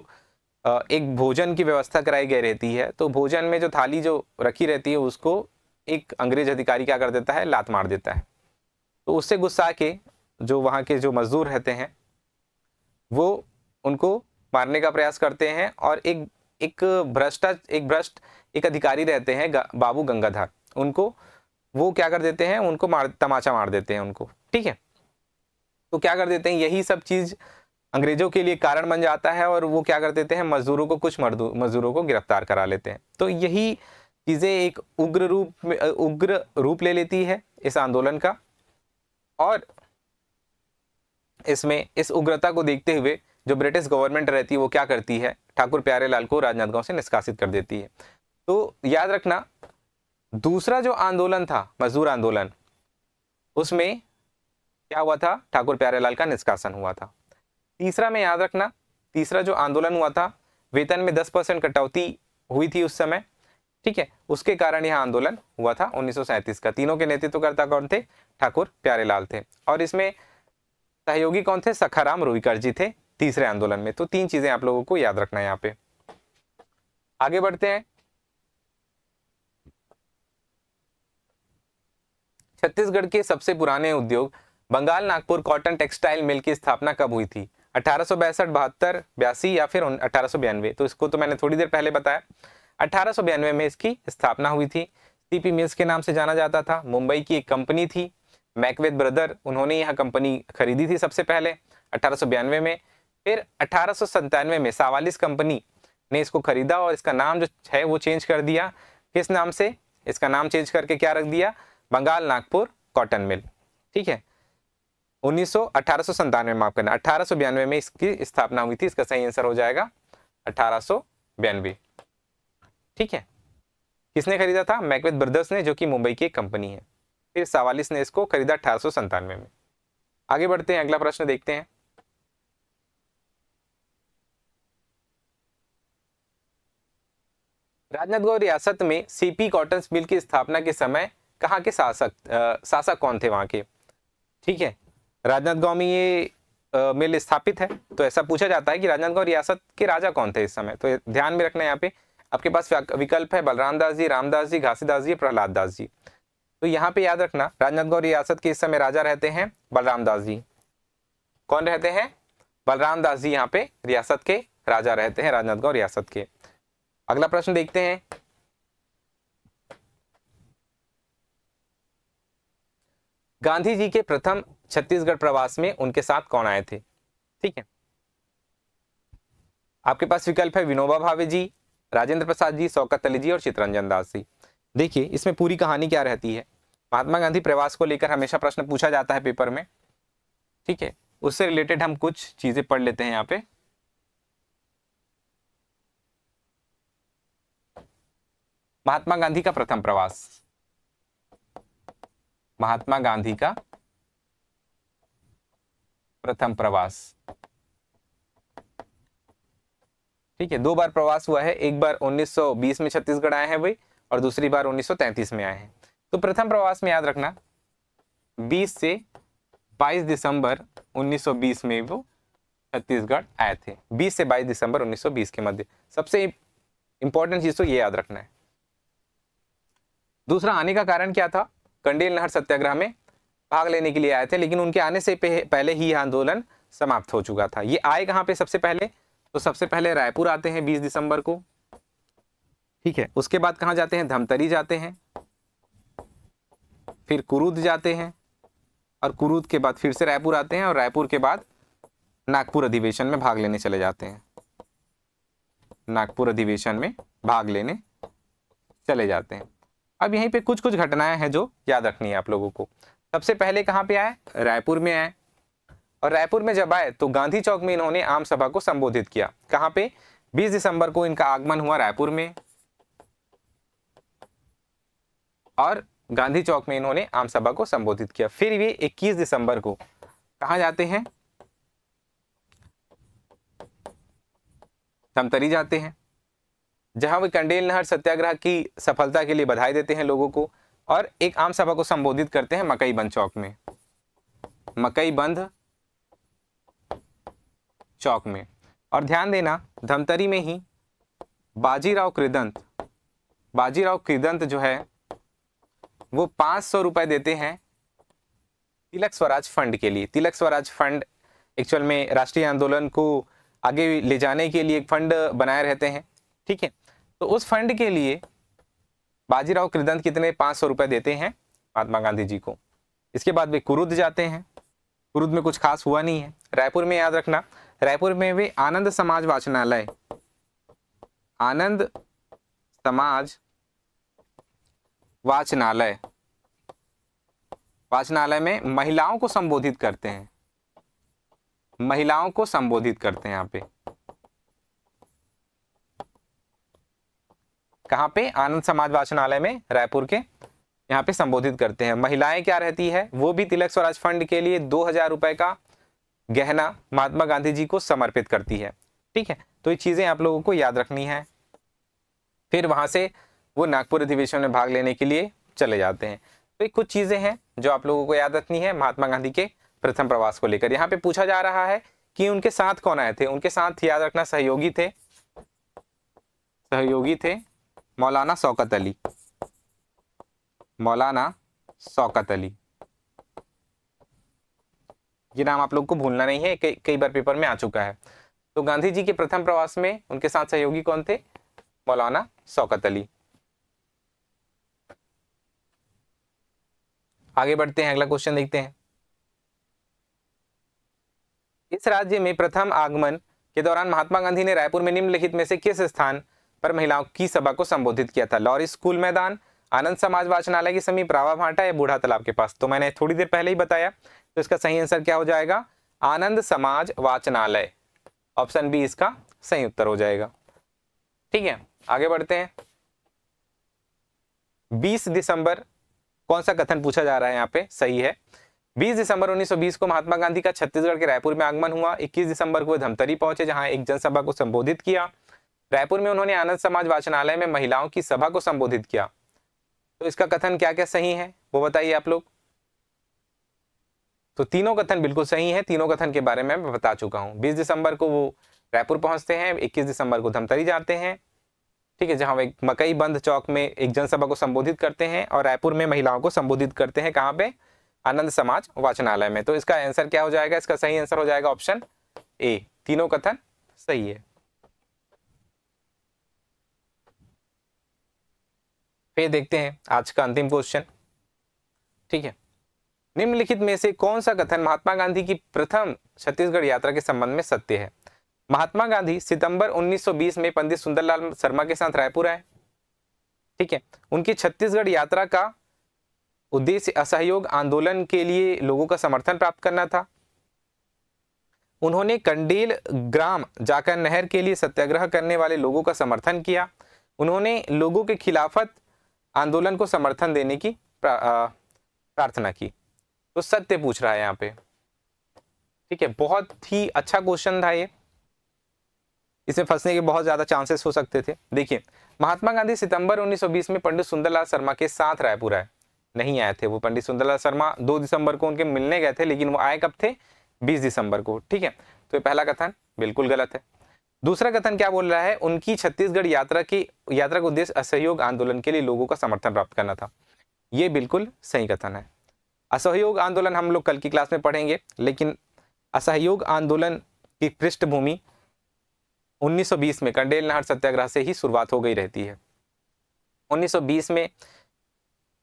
एक भोजन की व्यवस्था कराई गई रहती है तो भोजन में जो थाली जो रखी रहती है उसको एक अंग्रेज अधिकारी क्या कर देता है लात मार देता है तो उससे गुस्सा के जो वहाँ के जो मज़दूर रहते हैं वो उनको मारने का प्रयास करते हैं और एक एक भ्रष्टा एक भ्रष्ट एक अधिकारी रहते हैं बाबू गंगाधर उनको वो क्या कर देते हैं उनको मार तमाचा मार देते हैं उनको ठीक है तो क्या कर देते हैं यही सब चीज़ अंग्रेजों के लिए कारण बन जाता है और वो क्या कर देते हैं मजदूरों को कुछ मजदूरों को गिरफ्तार करा लेते हैं तो यही चीज़ें एक उग्र रूप में उग्र रूप ले लेती है इस आंदोलन का और इसमें इस उग्रता को देखते हुए जो ब्रिटिश गवर्नमेंट रहती है वो क्या करती है ठाकुर प्यारेलाल को राजनांदगांव से निष्कासित कर देती है तो याद रखना दूसरा जो आंदोलन था मजदूर आंदोलन उसमें क्या हुआ था ठाकुर प्यारेलाल का निष्कासन हुआ था तीसरा में याद रखना तीसरा जो आंदोलन हुआ था वेतन में दस परसेंट कटौती हुई थी उस समय ठीक है उसके कारण यह आंदोलन हुआ था उन्नीस का तीनों के नेतृत्वकर्ता कौन थे ठाकुर प्यारेलाल थे और इसमें सहयोगी कौन थे सखाराम रोहिकर जी थे तीसरे आंदोलन में तो तीन चीजें आप लोगों को याद रखना है यहाँ पे आगे बढ़ते हैं छत्तीसगढ़ के सबसे पुराने उद्योग Bengal Nagpur cotton textile mill की स्थापना कब हुई थी अठारह सौ बैसठ बहत्तर बयासी या फिर अठारह सौ बयानवे तो इसको तो मैंने थोड़ी देर पहले बताया अठारह सौ बयानवे में इसकी स्थापना हुई थी सीपी मिल्स के नाम से जाना जाता था मुंबई की एक कंपनी थी मैकवेद ब्रदर उन्होंने यह कंपनी खरीदी थी सबसे पहले अठारह में फिर अठारह में सावालिस कंपनी ने इसको खरीदा और इसका नाम जो है वो चेंज कर दिया किस नाम से इसका नाम चेंज करके क्या रख दिया बंगाल नागपुर कॉटन मिल ठीक है उन्नीस सौ अठारह सौ संतानवे माफ करना अठारह सौ बयानवे में इसकी स्थापना हुई थी इसका सही आंसर हो जाएगा अठारह सौ बयानवे ठीक है किसने खरीदा था मैकवेद ब्रदर्स ने जो कि मुंबई की एक कंपनी है फिर सवालिस ने इसको खरीदा अठारह में आगे बढ़ते हैं अगला प्रश्न देखते हैं राजनांदगांव रियासत में सीपी कॉटन मिल की स्थापना के समय कहाँ के शासक शासक कौन थे वहां के ठीक है राजनांदगांव में ये मिल स्थापित है तो ऐसा पूछा जाता है कि राजनांदगांव रियासत के राजा कौन थे इस समय तो ध्यान में रखना यहाँ पे आपके पास विकल्प है बलराम दास जी रामदास जी घासीदास जी प्रहलाद दास जी तो यहाँ पे याद रखना राजनांदगांव रियासत के इस समय राजा रहते हैं बलराम दास जी कौन रहते हैं बलराम दास जी यहाँ पे रियासत के राजा रहते हैं राजनांदगांव रियासत के अगला प्रश्न देखते हैं गांधी जी के प्रथम छत्तीसगढ़ प्रवास में उनके साथ कौन आए थे ठीक है आपके पास विकल्प है विनोबा भावे जी राजेंद्र प्रसाद जी शौकत अली जी और चित्रंजन दास जी देखिए इसमें पूरी कहानी क्या रहती है महात्मा गांधी प्रवास को लेकर हमेशा प्रश्न पूछा जाता है पेपर में ठीक है उससे रिलेटेड हम कुछ चीजें पढ़ लेते हैं यहाँ पे महात्मा गांधी का प्रथम प्रवास महात्मा गांधी का प्रथम प्रवास ठीक है दो बार प्रवास हुआ है एक बार 1920 में छत्तीसगढ़ आए हैं भाई और दूसरी बार 1933 में आए हैं तो प्रथम प्रवास में याद रखना 20 से 22 दिसंबर 1920 में वो छत्तीसगढ़ आए थे 20 से 22 दिसंबर 1920 के मध्य सबसे इंपॉर्टेंट चीज तो ये याद रखना है दूसरा आने का कारण क्या था कंडेल नहर सत्याग्रह में भाग लेने के लिए आए थे लेकिन उनके आने से पहले ही आंदोलन समाप्त हो चुका था ये आए कहाँ पे सबसे पहले तो सबसे पहले रायपुर आते हैं 20 दिसंबर को ठीक है उसके बाद कहाँ जाते हैं धमतरी जाते हैं फिर कुरूद जाते हैं और कुरूद के बाद फिर से रायपुर आते हैं और रायपुर के बाद नागपुर अधिवेशन में भाग लेने चले जाते हैं नागपुर अधिवेशन में भाग लेने चले जाते हैं अब यहीं पे कुछ कुछ घटनाएं हैं जो याद रखनी है आप लोगों को सबसे पहले कहाँ पे आए रायपुर में आए और रायपुर में जब आए तो गांधी चौक में इन्होंने आम सभा को संबोधित किया कहाँ पे 20 दिसंबर को इनका आगमन हुआ रायपुर में और गांधी चौक में इन्होंने आम सभा को संबोधित किया फिर ये 21 दिसंबर को कहा जाते हैं धमतरी जाते हैं जहां वे कंडेल नहर सत्याग्रह की सफलता के लिए बधाई देते हैं लोगों को और एक आम सभा को संबोधित करते हैं मकई बंद चौक में मकई बंद चौक में और ध्यान देना धमतरी में ही बाजीराव कृदंत बाजीराव कृदंत जो है वो पाँच सौ रुपये देते हैं तिलक स्वराज फंड के लिए तिलक स्वराज फंड एक्चुअल में राष्ट्रीय आंदोलन को आगे ले जाने के लिए एक फंड बनाए रहते हैं ठीक है तो उस फंड के लिए बाजीराव कृदंत कितने पाँच सौ रुपये देते हैं महात्मा गांधी जी को इसके बाद वे कुरुद जाते हैं कुरुद में कुछ खास हुआ नहीं है रायपुर में याद रखना रायपुर में वे आनंद समाज वाचनालय आनंद समाज वाचनालय वाचनालय में महिलाओं को संबोधित करते हैं महिलाओं को संबोधित करते हैं यहाँ पे कहाँ पे आनंद समाज वाचनालय में रायपुर के यहाँ पे संबोधित करते हैं महिलाएं क्या रहती है वो भी तिलक स्वराज फंड के लिए दो हजार रुपए का गहना महात्मा गांधी जी को समर्पित करती है ठीक है तो ये चीजें आप लोगों को याद रखनी है फिर वहां से वो नागपुर अधिवेशन में भाग लेने के लिए चले जाते हैं तो ये कुछ चीजें हैं जो आप लोगों को याद रखनी है महात्मा गांधी के प्रथम प्रवास को लेकर यहाँ पे पूछा जा रहा है कि उनके साथ कौन आए थे उनके साथ याद रखना सहयोगी थे सहयोगी थे मौलाना शौकत अली मौलाना शौकत अली ये नाम आप लोग को भूलना नहीं है कई कई बार पेपर में आ चुका है तो गांधी जी के प्रथम प्रवास में उनके साथ सहयोगी कौन थे मौलाना शौकत अली आगे बढ़ते हैं अगला क्वेश्चन देखते हैं इस राज्य में प्रथम आगमन के दौरान महात्मा गांधी ने रायपुर में निम्नलिखित में से किस स्थान पर महिलाओं की सभा को संबोधित किया था लॉरी स्कूल मैदान आनंद समाज वाचनालय के समीप रावा भाटा या बूढ़ा तालाब के पास तो मैंने थोड़ी देर पहले ही बताया तो इसका सही आंसर क्या हो जाएगा आनंद समाज वाचनालय ऑप्शन बी इसका सही उत्तर हो जाएगा ठीक है आगे बढ़ते हैं 20 दिसंबर कौन सा कथन पूछा जा रहा है यहाँ पे सही है 20 दिसंबर 1920 को महात्मा गांधी का छत्तीसगढ़ के रायपुर में आगमन हुआ 21 दिसंबर को धमतरी पहुंचे जहां एक जनसभा को संबोधित किया रायपुर में उन्होंने आनंद समाज वाचनालय में महिलाओं की सभा को संबोधित किया तो इसका कथन क्या क्या सही है वो बताइए आप लोग तो तीनों कथन बिल्कुल सही है तीनों कथन के बारे में मैं बता चुका हूँ बीस दिसंबर को वो रायपुर पहुंचते हैं इक्कीस दिसंबर को धमतरी जाते हैं ठीक है जहाँ वे मकई बंद चौक में एक जनसभा को संबोधित करते हैं और रायपुर में महिलाओं को संबोधित करते हैं कहाँ पे आनंद समाज वाचनालय में तो इसका आंसर क्या हो जाएगा इसका सही आंसर हो जाएगा ऑप्शन ए तीनों कथन सही है फिर देखते हैं आज का अंतिम क्वेश्चन ठीक है निम्नलिखित में से कौन सा कथन महात्मा गांधी की प्रथम छत्तीसगढ़ यात्रा के संबंध में सत्य है महात्मा गांधी सितंबर 1920 में पंडित सुंदरलाल शर्मा के साथ रायपुर आए ठीक है उनकी छत्तीसगढ़ यात्रा का उद्देश्य असहयोग आंदोलन के लिए लोगों का समर्थन प्राप्त करना था उन्होंने कंडेल ग्राम जाकर नहर के लिए सत्याग्रह करने वाले लोगों का समर्थन किया उन्होंने लोगों के खिलाफत आंदोलन को समर्थन देने की प्रार्थना की तो सत्य पूछ रहा है यहाँ पे ठीक है बहुत ही अच्छा क्वेश्चन था ये इसमें फंसने के बहुत ज़्यादा चांसेस हो सकते थे देखिए महात्मा गांधी सितंबर 1920 में पंडित सुंदरलाल शर्मा के साथ रायपुर आए नहीं आए थे वो पंडित सुंदरलाल शर्मा दो दिसंबर को उनके मिलने गए थे लेकिन वो आए कब थे बीस दिसंबर को ठीक है तो ये पहला कथन बिल्कुल गलत है दूसरा कथन क्या बोल रहा है उनकी छत्तीसगढ़ यात्रा की यात्रा का उद्देश्य असहयोग आंदोलन के लिए लोगों का समर्थन प्राप्त करना था ये बिल्कुल सही कथन है असहयोग आंदोलन हम लोग कल की क्लास में पढ़ेंगे लेकिन असहयोग आंदोलन की पृष्ठभूमि 1920 में कंडेल नहर सत्याग्रह से ही शुरुआत हो गई रहती है 1920 में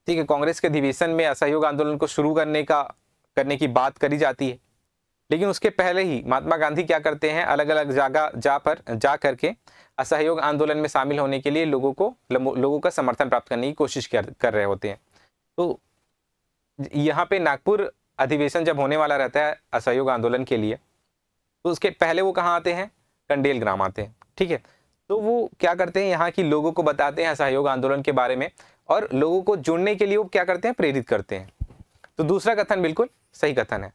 ठीक है कांग्रेस के अधिवेशन में असहयोग आंदोलन को शुरू करने का करने की बात करी जाती है लेकिन उसके पहले ही महात्मा गांधी क्या करते हैं अलग अलग जगह जा पर जा करके असहयोग आंदोलन में शामिल होने के लिए लोगों को लोगों का समर्थन प्राप्त करने की कोशिश कर कर रहे होते हैं तो यहाँ पे नागपुर अधिवेशन जब होने वाला रहता है असहयोग आंदोलन के लिए तो उसके पहले वो कहाँ आते हैं कंडेल ग्राम आते हैं ठीक है तो वो क्या करते हैं यहाँ की लोगों को बताते हैं असहयोग आंदोलन के बारे में और लोगों को जुड़ने के लिए वो क्या करते हैं प्रेरित करते हैं तो दूसरा कथन बिल्कुल सही कथन है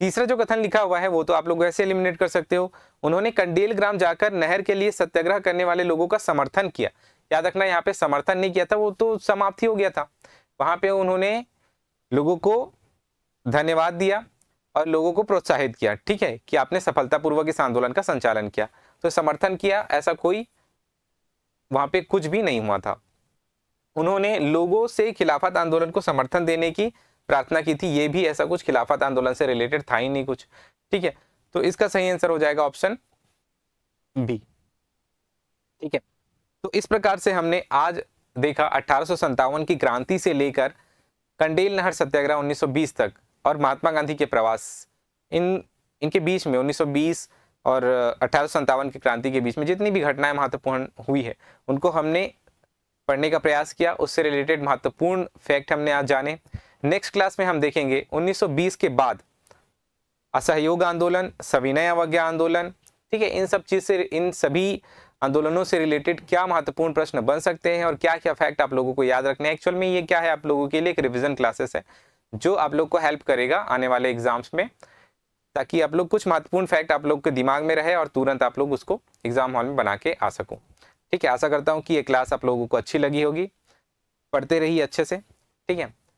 तीसरा जो कथन लिखा हुआ है वो तो आप लोग वैसे एलिमिनेट कर सकते हो उन्होंने कंडेल ग्राम जाकर नहर के लिए सत्याग्रह करने वाले लोगों का समर्थन किया याद रखना यहाँ पे समर्थन नहीं किया था वो तो समाप्ति हो गया था वहां पे उन्होंने लोगों को धन्यवाद दिया और लोगों को प्रोत्साहित किया ठीक है कि आपने सफलतापूर्वक इस आंदोलन का संचालन किया तो समर्थन किया ऐसा कोई वहां पे कुछ भी नहीं हुआ था उन्होंने लोगों से खिलाफत आंदोलन को समर्थन देने की प्रार्थना की थी ये भी ऐसा कुछ खिलाफत आंदोलन से रिलेटेड था ही नहीं कुछ ठीक है तो इसका सही आंसर हो जाएगा ऑप्शन बी ठीक है तो इस प्रकार से हमने आज देखा अठारह की क्रांति से लेकर कंडेल नहर सत्याग्रह 1920 तक और महात्मा गांधी के प्रवास इन इनके बीच में 1920 और अठारह की क्रांति के बीच में जितनी भी घटनाएं महत्वपूर्ण हुई है उनको हमने पढ़ने का प्रयास किया उससे रिलेटेड महत्वपूर्ण फैक्ट हमने आज जाने नेक्स्ट क्लास में हम देखेंगे 1920 के बाद असहयोग आंदोलन सविनय अवज्ञा आंदोलन ठीक है इन सब चीज़ से इन सभी आंदोलनों से रिलेटेड क्या महत्वपूर्ण प्रश्न बन सकते हैं और क्या क्या फैक्ट आप लोगों को याद रखने एक्चुअल में ये क्या है आप लोगों के लिए एक रिविजन क्लासेस है जो आप लोग को हेल्प करेगा आने वाले एग्जाम्स में ताकि आप लोग कुछ महत्वपूर्ण फैक्ट आप लोग के दिमाग में रहे और तुरंत आप लोग उसको एग्जाम हॉल में बना के आ सकूँ ठीक है आशा करता हूँ कि ये क्लास आप लोगों को अच्छी लगी होगी पढ़ते रहिए अच्छे से ठीक है